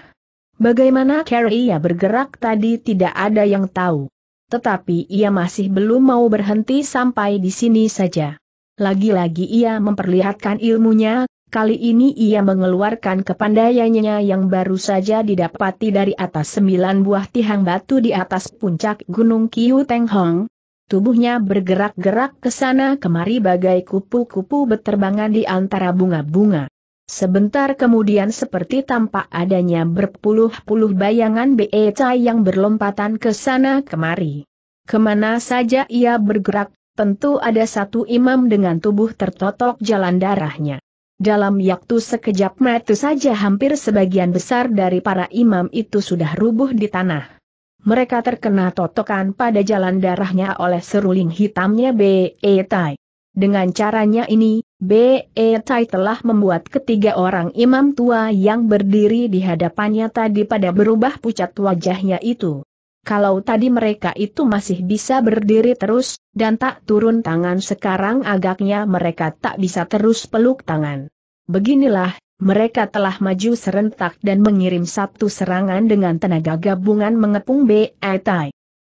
Bagaimana Carrie ia bergerak tadi tidak ada yang tahu. Tetapi ia masih belum mau berhenti sampai di sini saja. Lagi-lagi ia memperlihatkan ilmunya, Kali ini ia mengeluarkan kepandaiannya yang baru saja didapati dari atas sembilan buah tiang batu di atas puncak Gunung Kiu Teng Hong. Tubuhnya bergerak-gerak ke sana kemari bagai kupu-kupu berterbangan di antara bunga-bunga. Sebentar kemudian seperti tampak adanya berpuluh-puluh bayangan becai yang berlompatan ke sana kemari. Kemana saja ia bergerak, tentu ada satu imam dengan tubuh tertotok jalan darahnya. Dalam waktu sekejap mata saja hampir sebagian besar dari para imam itu sudah rubuh di tanah. Mereka terkena totokan pada jalan darahnya oleh seruling hitamnya B.E. Tai. Dengan caranya ini, B.E. Tai telah membuat ketiga orang imam tua yang berdiri di hadapannya tadi pada berubah pucat wajahnya itu kalau tadi mereka itu masih bisa berdiri terus, dan tak turun tangan sekarang agaknya mereka tak bisa terus peluk tangan. Beginilah, mereka telah maju serentak dan mengirim satu serangan dengan tenaga gabungan mengepung B.E.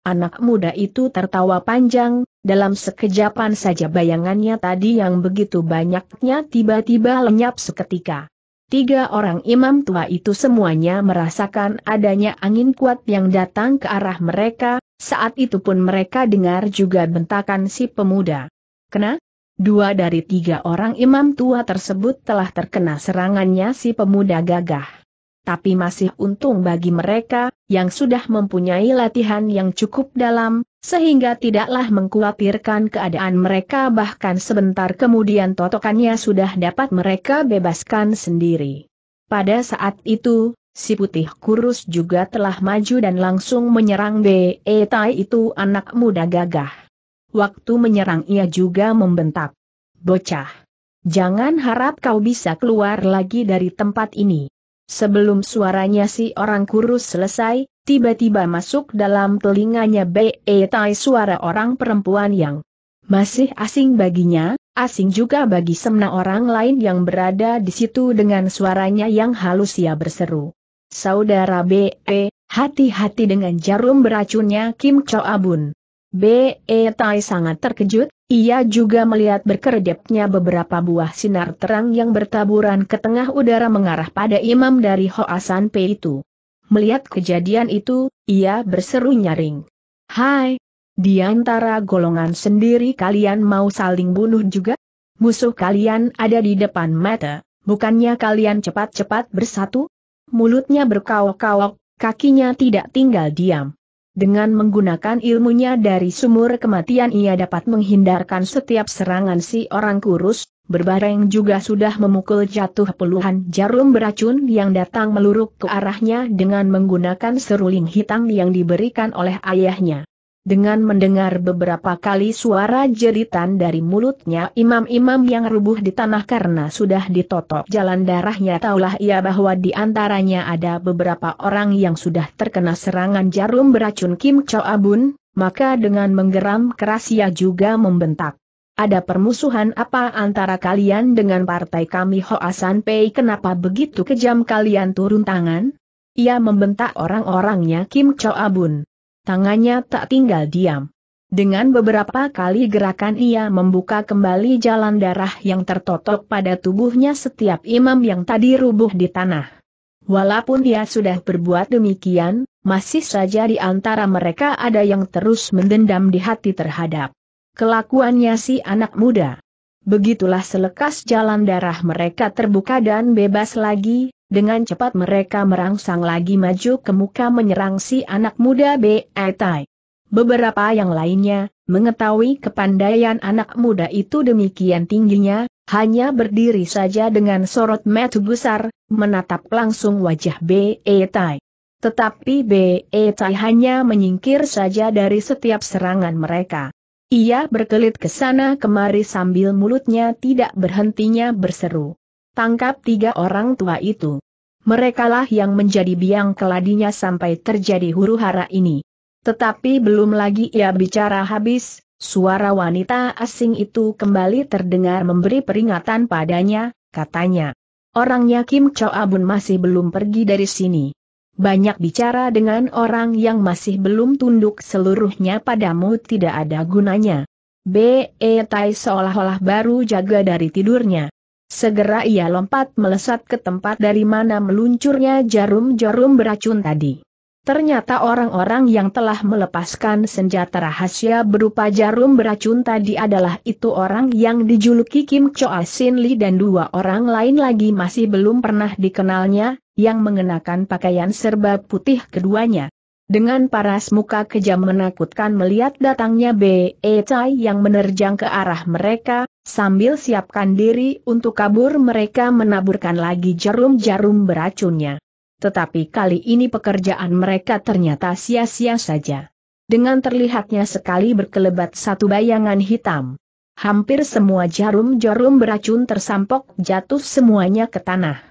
Anak muda itu tertawa panjang, dalam sekejapan saja bayangannya tadi yang begitu banyaknya tiba-tiba lenyap seketika. Tiga orang imam tua itu semuanya merasakan adanya angin kuat yang datang ke arah mereka, saat itu pun mereka dengar juga bentakan si pemuda. Kena? Dua dari tiga orang imam tua tersebut telah terkena serangannya si pemuda gagah tapi masih untung bagi mereka, yang sudah mempunyai latihan yang cukup dalam, sehingga tidaklah mengkhawatirkan keadaan mereka bahkan sebentar kemudian totokannya sudah dapat mereka bebaskan sendiri. Pada saat itu, si putih kurus juga telah maju dan langsung menyerang B.E. Tai itu anak muda gagah. Waktu menyerang ia juga membentak. Bocah! Jangan harap kau bisa keluar lagi dari tempat ini. Sebelum suaranya si orang kurus selesai, tiba-tiba masuk dalam telinganya Be Tai suara orang perempuan yang masih asing baginya, asing juga bagi semna orang lain yang berada di situ dengan suaranya yang halus ia berseru. Saudara Be, hati-hati dengan jarum beracunnya Kim Cho Abun. B. E. Tai sangat terkejut, ia juga melihat berkedepnya beberapa buah sinar terang yang bertaburan ke tengah udara mengarah pada imam dari Hoasan P itu. Melihat kejadian itu, ia berseru nyaring. Hai, di antara golongan sendiri kalian mau saling bunuh juga? Musuh kalian ada di depan mata, bukannya kalian cepat-cepat bersatu? Mulutnya berkaok-kaok, kakinya tidak tinggal diam. Dengan menggunakan ilmunya dari sumur kematian ia dapat menghindarkan setiap serangan si orang kurus, berbareng juga sudah memukul jatuh puluhan jarum beracun yang datang meluruk ke arahnya dengan menggunakan seruling hitam yang diberikan oleh ayahnya. Dengan mendengar beberapa kali suara jeritan dari mulutnya imam-imam yang rubuh di tanah karena sudah ditotok jalan darahnya taulah ia bahwa di antaranya ada beberapa orang yang sudah terkena serangan jarum beracun Kim Cho Abun, maka dengan menggeram keras ia juga membentak. Ada permusuhan apa antara kalian dengan partai kami Hoasan Pei kenapa begitu kejam kalian turun tangan? Ia membentak orang-orangnya Kim Cho Abun tangannya tak tinggal diam. Dengan beberapa kali gerakan ia membuka kembali jalan darah yang tertotok pada tubuhnya setiap imam yang tadi rubuh di tanah. Walaupun ia sudah berbuat demikian, masih saja di antara mereka ada yang terus mendendam di hati terhadap kelakuannya si anak muda. Begitulah selekas jalan darah mereka terbuka dan bebas lagi, dengan cepat mereka merangsang lagi maju ke muka menyerang si anak muda B.E. Tai. Beberapa yang lainnya, mengetahui kepandaian anak muda itu demikian tingginya, hanya berdiri saja dengan sorot mata besar, menatap langsung wajah B.E. Tai. Tetapi B.E. Tai hanya menyingkir saja dari setiap serangan mereka. Ia berkelit ke sana kemari sambil mulutnya tidak berhentinya berseru tangkap tiga orang tua itu. Merekalah yang menjadi biang keladinya sampai terjadi huru-hara ini. Tetapi belum lagi ia bicara habis, suara wanita asing itu kembali terdengar memberi peringatan padanya, katanya. Orangnya Kim Cho Abun masih belum pergi dari sini. Banyak bicara dengan orang yang masih belum tunduk seluruhnya padamu tidak ada gunanya. B.E. Tai seolah-olah baru jaga dari tidurnya. Segera ia lompat melesat ke tempat dari mana meluncurnya jarum-jarum beracun tadi. Ternyata orang-orang yang telah melepaskan senjata rahasia berupa jarum beracun tadi adalah itu orang yang dijuluki Kim Choa Sin Lee dan dua orang lain lagi masih belum pernah dikenalnya, yang mengenakan pakaian serba putih keduanya. Dengan paras muka kejam menakutkan melihat datangnya B.E. Tai e yang menerjang ke arah mereka, sambil siapkan diri untuk kabur mereka menaburkan lagi jarum-jarum beracunnya. Tetapi kali ini pekerjaan mereka ternyata sia-sia saja. Dengan terlihatnya sekali berkelebat satu bayangan hitam. Hampir semua jarum-jarum beracun tersampok jatuh semuanya ke tanah.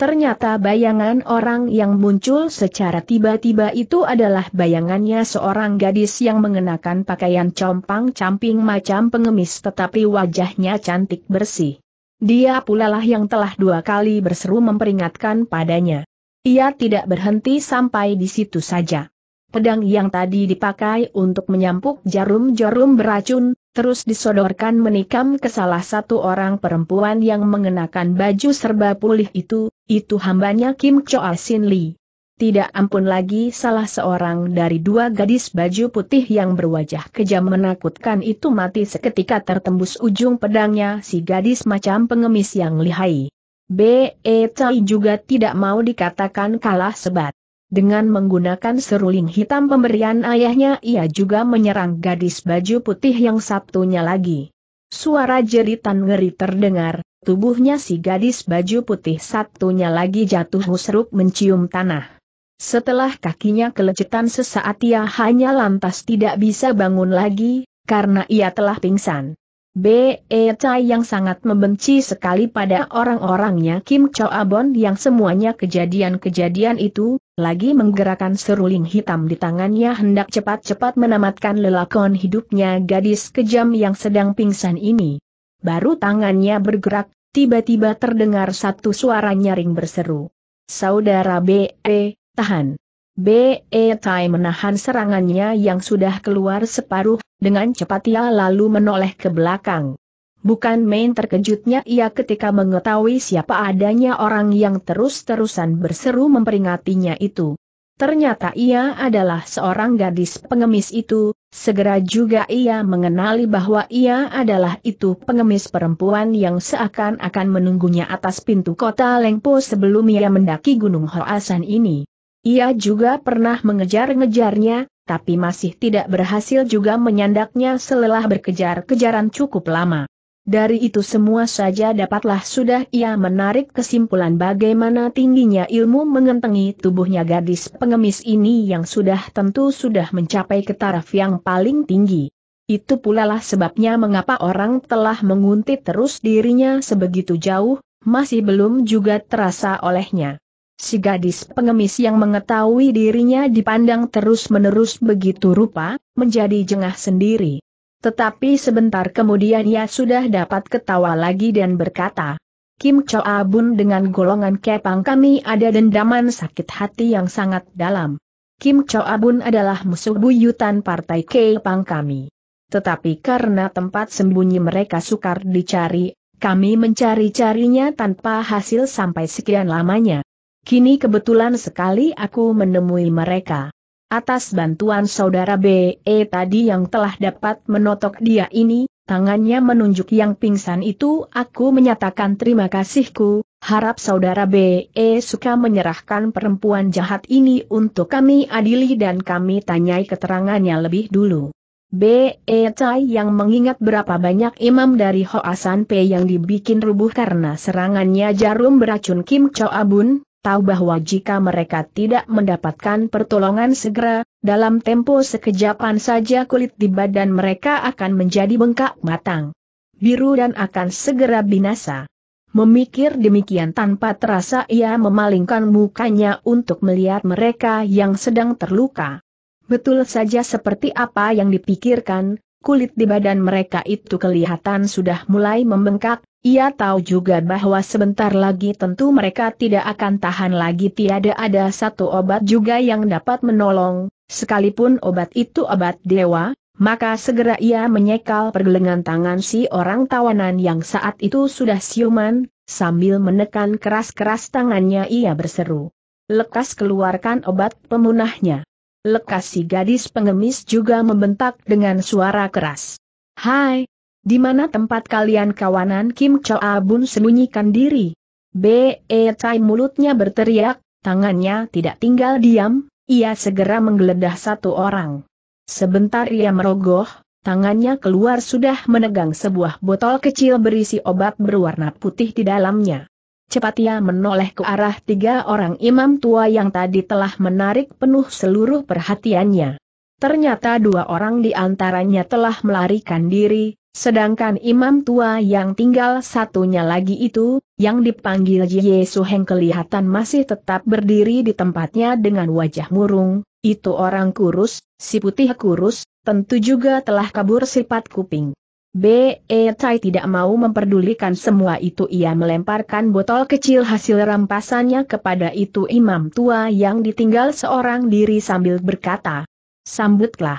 Ternyata bayangan orang yang muncul secara tiba-tiba itu adalah bayangannya seorang gadis yang mengenakan pakaian compang-camping macam pengemis tetapi wajahnya cantik bersih. Dia pulalah yang telah dua kali berseru memperingatkan padanya. Ia tidak berhenti sampai di situ saja. Pedang yang tadi dipakai untuk menyampuk jarum-jarum beracun, terus disodorkan menikam ke salah satu orang perempuan yang mengenakan baju serba pulih itu, itu hambanya Kim Choa Sin Lee. Tidak ampun lagi salah seorang dari dua gadis baju putih yang berwajah kejam menakutkan itu mati seketika tertembus ujung pedangnya si gadis macam pengemis yang lihai. B.E. Tai eh, juga tidak mau dikatakan kalah sebat. Dengan menggunakan seruling hitam pemberian ayahnya ia juga menyerang gadis baju putih yang satunya lagi. Suara jeritan ngeri terdengar, tubuhnya si gadis baju putih satunya lagi jatuh musruk mencium tanah. Setelah kakinya kelecetan sesaat ia hanya lantas tidak bisa bangun lagi, karena ia telah pingsan. B.E. Chai yang sangat membenci sekali pada orang-orangnya Kim Cho Abon yang semuanya kejadian-kejadian itu, lagi menggerakkan seruling hitam di tangannya hendak cepat-cepat menamatkan lelakon hidupnya gadis kejam yang sedang pingsan ini. Baru tangannya bergerak, tiba-tiba terdengar satu suara nyaring berseru. Saudara B.E., tahan. B.E. Tai menahan serangannya yang sudah keluar separuh, dengan cepat ia lalu menoleh ke belakang. Bukan main terkejutnya ia ketika mengetahui siapa adanya orang yang terus-terusan berseru memperingatinya itu. Ternyata ia adalah seorang gadis pengemis itu, segera juga ia mengenali bahwa ia adalah itu pengemis perempuan yang seakan-akan menunggunya atas pintu kota Lengpo sebelum ia mendaki Gunung Hoasan ini. Ia juga pernah mengejar-ngejarnya, tapi masih tidak berhasil juga menyandaknya selelah berkejar-kejaran cukup lama. Dari itu semua saja dapatlah sudah ia menarik kesimpulan bagaimana tingginya ilmu mengentengi tubuhnya gadis pengemis ini yang sudah tentu sudah mencapai ketaraf yang paling tinggi. Itu pula lah sebabnya mengapa orang telah menguntit terus dirinya sebegitu jauh, masih belum juga terasa olehnya. Si gadis pengemis yang mengetahui dirinya dipandang terus-menerus begitu rupa, menjadi jengah sendiri. Tetapi sebentar kemudian ia sudah dapat ketawa lagi dan berkata, Kim Choa Bun dengan golongan kepang kami ada dendaman sakit hati yang sangat dalam. Kim Choa Bun adalah musuh buyutan partai kepang kami. Tetapi karena tempat sembunyi mereka sukar dicari, kami mencari-carinya tanpa hasil sampai sekian lamanya. Kini kebetulan sekali aku menemui mereka. Atas bantuan saudara BE tadi yang telah dapat menotok dia ini, tangannya menunjuk yang pingsan itu aku menyatakan terima kasihku, harap saudara BE suka menyerahkan perempuan jahat ini untuk kami adili dan kami tanyai keterangannya lebih dulu. BE cai yang mengingat berapa banyak imam dari Hoasan P yang dibikin rubuh karena serangannya jarum beracun Kim Cho Abun, tahu bahwa jika mereka tidak mendapatkan pertolongan segera, dalam tempo sekejapan saja kulit di badan mereka akan menjadi bengkak matang. Biru dan akan segera binasa. Memikir demikian tanpa terasa ia memalingkan mukanya untuk melihat mereka yang sedang terluka. Betul saja seperti apa yang dipikirkan, kulit di badan mereka itu kelihatan sudah mulai membengkak, ia tahu juga bahwa sebentar lagi tentu mereka tidak akan tahan lagi tiada ada satu obat juga yang dapat menolong, sekalipun obat itu obat dewa, maka segera ia menyekal pergelengan tangan si orang tawanan yang saat itu sudah siuman, sambil menekan keras-keras tangannya ia berseru. Lekas keluarkan obat pemunahnya. Lekas si gadis pengemis juga membentak dengan suara keras. Hai, di mana tempat kalian kawanan Kim Choa Bun sembunyikan diri? Be Tai mulutnya berteriak, tangannya tidak tinggal diam, ia segera menggeledah satu orang. Sebentar ia merogoh, tangannya keluar sudah menegang sebuah botol kecil berisi obat berwarna putih di dalamnya cepat ia menoleh ke arah tiga orang imam tua yang tadi telah menarik penuh seluruh perhatiannya. Ternyata dua orang di antaranya telah melarikan diri, sedangkan imam tua yang tinggal satunya lagi itu, yang dipanggil Yesu Suheng kelihatan masih tetap berdiri di tempatnya dengan wajah murung, itu orang kurus, si putih kurus, tentu juga telah kabur sifat kuping. B.E. Tai tidak mau memperdulikan semua itu ia melemparkan botol kecil hasil rampasannya kepada itu imam tua yang ditinggal seorang diri sambil berkata, Sambutlah.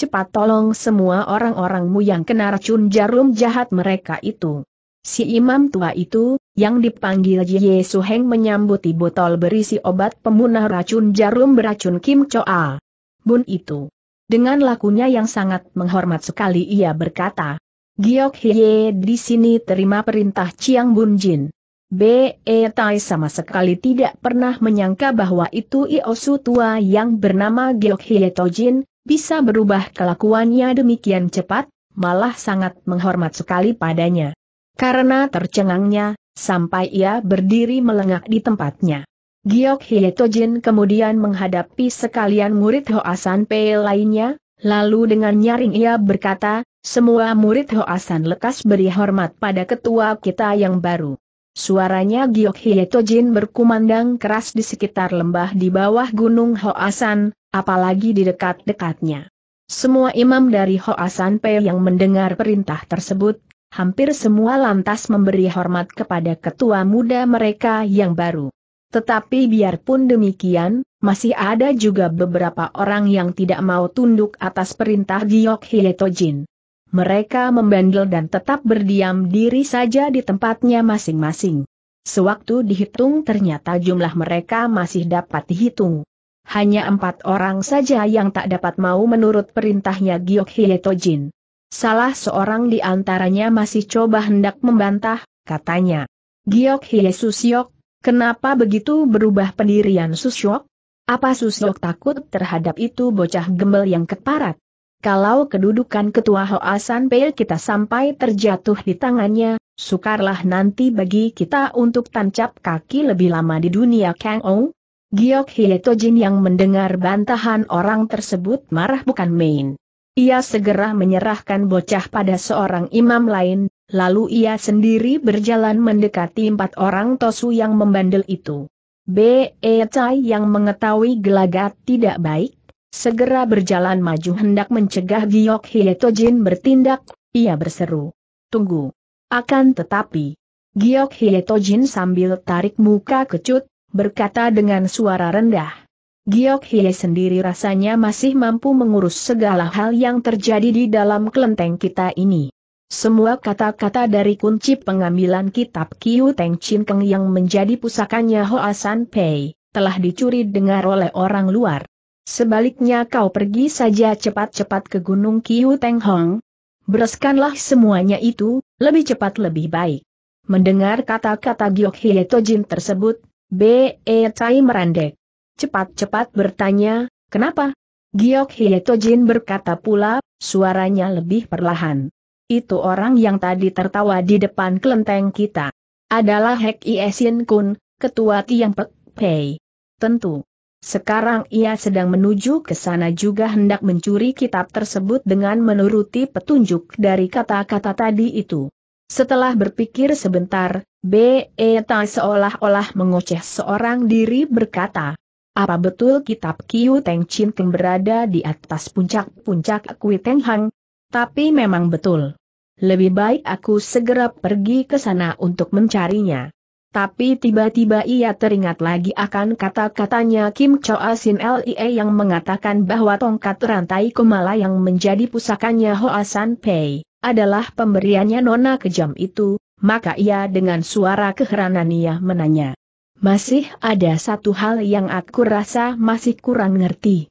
Cepat tolong semua orang-orangmu yang kena racun jarum jahat mereka itu. Si imam tua itu, yang dipanggil Ye Heng menyambuti botol berisi obat pemunah racun jarum beracun Kim Choa. Bun itu dengan lakunya yang sangat menghormat sekali ia berkata, Giok Hye di sini terima perintah Chiang Bun Jin. B.E. Tai sama sekali tidak pernah menyangka bahwa itu Iosu tua yang bernama Giok Hye Tojin, bisa berubah kelakuannya demikian cepat, malah sangat menghormat sekali padanya. Karena tercengangnya, sampai ia berdiri melengak di tempatnya. Giok Hietojin kemudian menghadapi sekalian murid Hoasan Pei lainnya, lalu dengan nyaring ia berkata, semua murid Hoasan lekas beri hormat pada ketua kita yang baru. Suaranya Giok Hietojin berkumandang keras di sekitar lembah di bawah gunung Hoasan, apalagi di dekat-dekatnya. Semua imam dari Hoasan Pei yang mendengar perintah tersebut hampir semua lantas memberi hormat kepada ketua muda mereka yang baru. Tetapi biarpun demikian, masih ada juga beberapa orang yang tidak mau tunduk atas perintah Giok Hietojin. Mereka membandel dan tetap berdiam diri saja di tempatnya masing-masing. Sewaktu dihitung ternyata jumlah mereka masih dapat dihitung. Hanya empat orang saja yang tak dapat mau menurut perintahnya Giok Hietojin. Salah seorang di antaranya masih coba hendak membantah, katanya. Giok Hiesusyok, Kenapa begitu berubah pendirian Susyok? Apa Susyok takut terhadap itu bocah gembel yang keparat? Kalau kedudukan ketua Hoasan Pei kita sampai terjatuh di tangannya, sukarlah nanti bagi kita untuk tancap kaki lebih lama di dunia Kang Ou. Giok Hietojin yang mendengar bantahan orang tersebut marah bukan main. Ia segera menyerahkan bocah pada seorang imam lain, Lalu ia sendiri berjalan mendekati empat orang tosu yang membandel itu. B.E. Chai yang mengetahui gelagat tidak baik, segera berjalan maju hendak mencegah Giok Hietojin bertindak, ia berseru. Tunggu. Akan tetapi, Giok Hietojin sambil tarik muka kecut, berkata dengan suara rendah. Giok Hie sendiri rasanya masih mampu mengurus segala hal yang terjadi di dalam kelenteng kita ini. Semua kata-kata dari kunci pengambilan kitab Kiu Teng Chin Keng yang menjadi pusakanya Hoa San Pei, telah dicuri dengar oleh orang luar. Sebaliknya kau pergi saja cepat-cepat ke Gunung Kiu Teng Hong. Bereskanlah semuanya itu, lebih cepat lebih baik. Mendengar kata-kata Giok Hie Tojin tersebut, B.E. E tai merandek. Cepat-cepat bertanya, kenapa? Giok Hie Tojin berkata pula, suaranya lebih perlahan itu orang yang tadi tertawa di depan kelenteng kita. Adalah Hek Iesin Kun, ketua Tiang Pek Pei. Tentu. Sekarang ia sedang menuju ke sana juga hendak mencuri kitab tersebut dengan menuruti petunjuk dari kata-kata tadi itu. Setelah berpikir sebentar, Beta seolah-olah mengoceh seorang diri berkata, apa betul kitab Kiu Teng Chin Keng berada di atas puncak-puncak Kui Teng Hang, tapi memang betul. Lebih baik aku segera pergi ke sana untuk mencarinya. Tapi tiba-tiba ia teringat lagi akan kata-katanya Kim Choa Sin Lie yang mengatakan bahwa tongkat rantai Kumala yang menjadi pusakanya Hoa San Pei, adalah pemberiannya nona kejam itu, maka ia dengan suara keheranan ia menanya. Masih ada satu hal yang aku rasa masih kurang ngerti.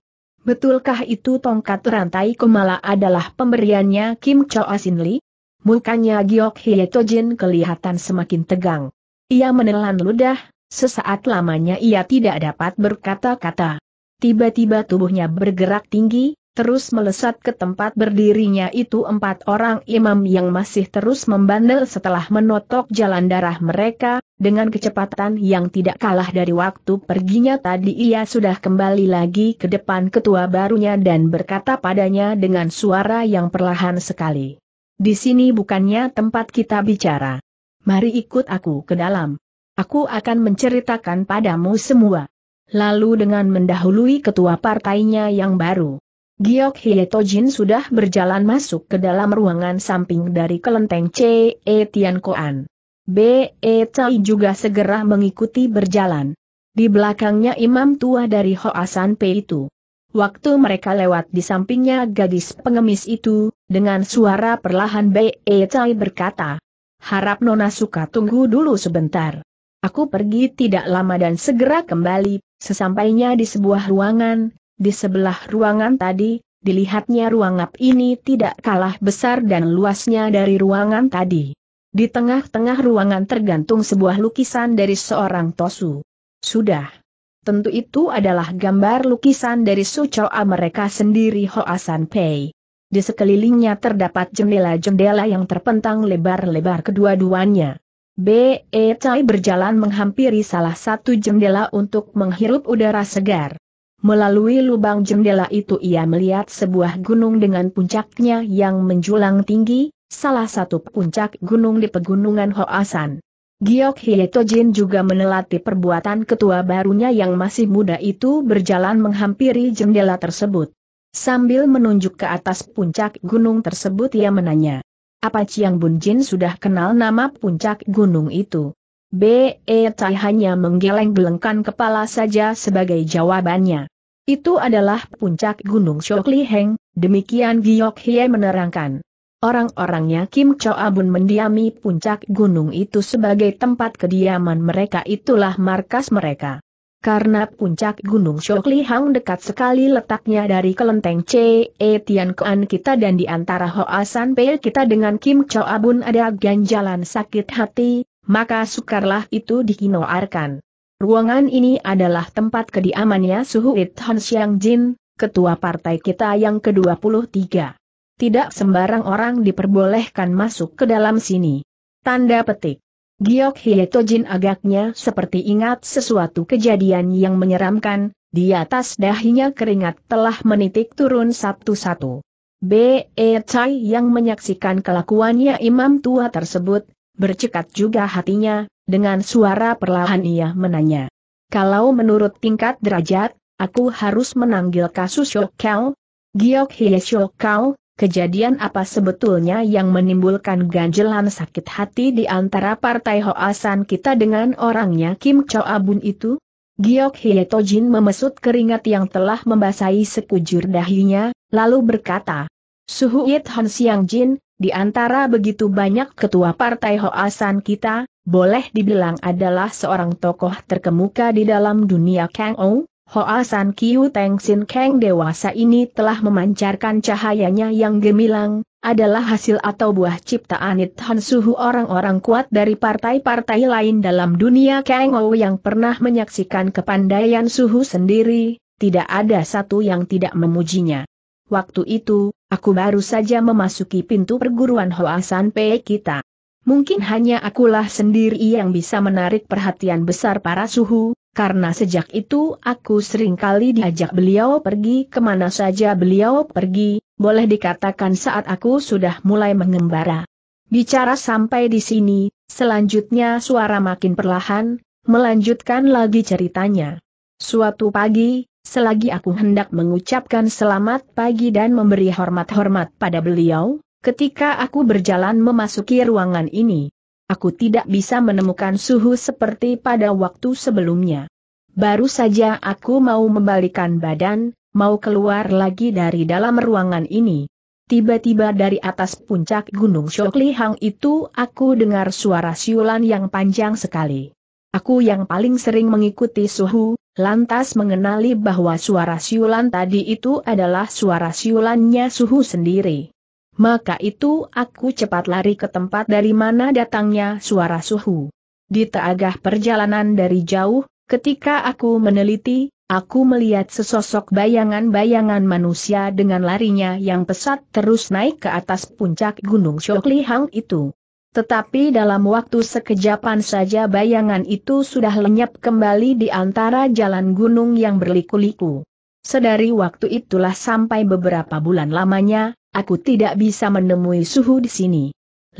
Betulkah itu tongkat rantai kumala adalah pemberiannya Kim Choa Sin Lee? Mukanya Giok Hye Tojin kelihatan semakin tegang. Ia menelan ludah, sesaat lamanya ia tidak dapat berkata-kata. Tiba-tiba tubuhnya bergerak tinggi, terus melesat ke tempat berdirinya itu empat orang imam yang masih terus membandel setelah menotok jalan darah mereka, dengan kecepatan yang tidak kalah dari waktu perginya tadi ia sudah kembali lagi ke depan ketua barunya dan berkata padanya dengan suara yang perlahan sekali. Di sini bukannya tempat kita bicara. Mari ikut aku ke dalam. Aku akan menceritakan padamu semua. Lalu dengan mendahului ketua partainya yang baru. Giok Hie Tojin sudah berjalan masuk ke dalam ruangan samping dari kelenteng C.E. Tian Koan. B.E. Tai juga segera mengikuti berjalan. Di belakangnya imam tua dari Hoasan P itu. Waktu mereka lewat di sampingnya gadis pengemis itu, dengan suara perlahan B.E. Tai berkata, Harap Nona suka tunggu dulu sebentar. Aku pergi tidak lama dan segera kembali, sesampainya di sebuah ruangan, di sebelah ruangan tadi, dilihatnya ruangap ini tidak kalah besar dan luasnya dari ruangan tadi. Di tengah-tengah ruangan tergantung sebuah lukisan dari seorang Tosu. Sudah. Tentu itu adalah gambar lukisan dari Sucoa mereka sendiri Hoasan Pei. Di sekelilingnya terdapat jendela-jendela yang terpentang lebar-lebar kedua-duanya. B.E. Chai berjalan menghampiri salah satu jendela untuk menghirup udara segar. Melalui lubang jendela itu ia melihat sebuah gunung dengan puncaknya yang menjulang tinggi, salah satu puncak gunung di pegunungan Hoasan. Giok Hietojin juga menelati perbuatan ketua barunya yang masih muda itu berjalan menghampiri jendela tersebut. Sambil menunjuk ke atas puncak gunung tersebut ia menanya. Apa Chiang Bunjin sudah kenal nama puncak gunung itu? B. E. Tai hanya menggeleng-gelengkan kepala saja sebagai jawabannya. Itu adalah puncak Gunung Shokli demikian Giok Hie menerangkan. Orang-orangnya Kim Cho Abun mendiami puncak gunung itu sebagai tempat kediaman mereka itulah markas mereka. Karena puncak Gunung Shokli Hang dekat sekali letaknya dari kelenteng C. E. Tian Kuan kita dan di antara Hoa San Pei kita dengan Kim Cho Abun ada ganjalan sakit hati, maka sukarlah itu dikinoarkan. Ruangan ini adalah tempat kediamannya Suhu It Han Xiang Jin, ketua partai kita yang ke-23. Tidak sembarang orang diperbolehkan masuk ke dalam sini. Tanda petik. Giok Hieto Jin agaknya seperti ingat sesuatu kejadian yang menyeramkan, di atas dahinya keringat telah menitik turun satu-satu. B.E. E Chai yang menyaksikan kelakuannya imam tua tersebut, Bercekat juga hatinya, dengan suara perlahan ia menanya. Kalau menurut tingkat derajat, aku harus menanggil kasus Shokau? Giok Hie Shokau, kejadian apa sebetulnya yang menimbulkan ganjelan sakit hati di antara partai Hoasan kita dengan orangnya Kim Cho Abun itu? Giok Hie Tojin memesut keringat yang telah membasahi sekujur dahinya, lalu berkata, Suhu Yit Han Siang Jin, di antara begitu banyak ketua partai Hoasan kita, boleh dibilang adalah seorang tokoh terkemuka di dalam dunia Kang Ou, Hoasan Kiu Teng Sin Kang dewasa ini telah memancarkan cahayanya yang gemilang, adalah hasil atau buah ciptaan Hon Suhu orang-orang kuat dari partai-partai lain dalam dunia Kang Ou yang pernah menyaksikan kepandaian Suhu sendiri, tidak ada satu yang tidak memujinya. Waktu itu, aku baru saja memasuki pintu perguruan Hoasan Pei kita. Mungkin hanya akulah sendiri yang bisa menarik perhatian besar para suhu, karena sejak itu aku sering kali diajak beliau pergi kemana saja beliau pergi, boleh dikatakan saat aku sudah mulai mengembara. Bicara sampai di sini, selanjutnya suara makin perlahan, melanjutkan lagi ceritanya. Suatu pagi, selagi aku hendak mengucapkan selamat pagi dan memberi hormat-hormat pada beliau, ketika aku berjalan memasuki ruangan ini, aku tidak bisa menemukan suhu seperti pada waktu sebelumnya. Baru saja aku mau membalikan badan, mau keluar lagi dari dalam ruangan ini. Tiba-tiba dari atas puncak Gunung Shoklihang itu aku dengar suara siulan yang panjang sekali. Aku yang paling sering mengikuti suhu, lantas mengenali bahwa suara siulan tadi itu adalah suara siulannya suhu sendiri. Maka itu aku cepat lari ke tempat dari mana datangnya suara suhu. Di teagah perjalanan dari jauh, ketika aku meneliti, aku melihat sesosok bayangan-bayangan manusia dengan larinya yang pesat terus naik ke atas puncak gunung Shoklihang itu. Tetapi dalam waktu sekejapan saja bayangan itu sudah lenyap kembali di antara jalan gunung yang berliku-liku. Sedari waktu itulah sampai beberapa bulan lamanya, aku tidak bisa menemui suhu di sini.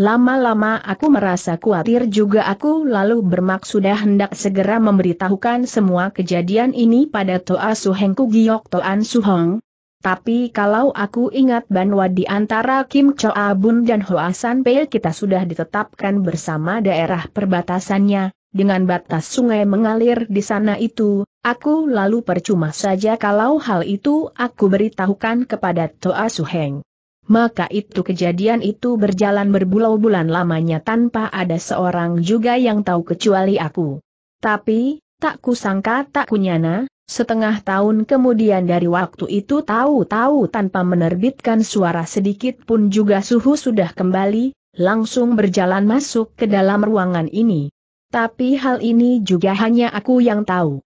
Lama-lama aku merasa khawatir juga aku lalu bermaksud hendak segera memberitahukan semua kejadian ini pada Toa Suhengku Giyok Toan Suhong, tapi kalau aku ingat bahwa di antara Kim Choa Abun dan Hoa San Pei kita sudah ditetapkan bersama daerah perbatasannya, dengan batas sungai mengalir di sana itu, aku lalu percuma saja kalau hal itu aku beritahukan kepada Toa Suheng. Maka itu kejadian itu berjalan berbulau bulan lamanya tanpa ada seorang juga yang tahu kecuali aku. Tapi, tak kusangka tak kunyana, Setengah tahun kemudian dari waktu itu tahu-tahu tanpa menerbitkan suara sedikit pun juga suhu sudah kembali, langsung berjalan masuk ke dalam ruangan ini. Tapi hal ini juga hanya aku yang tahu.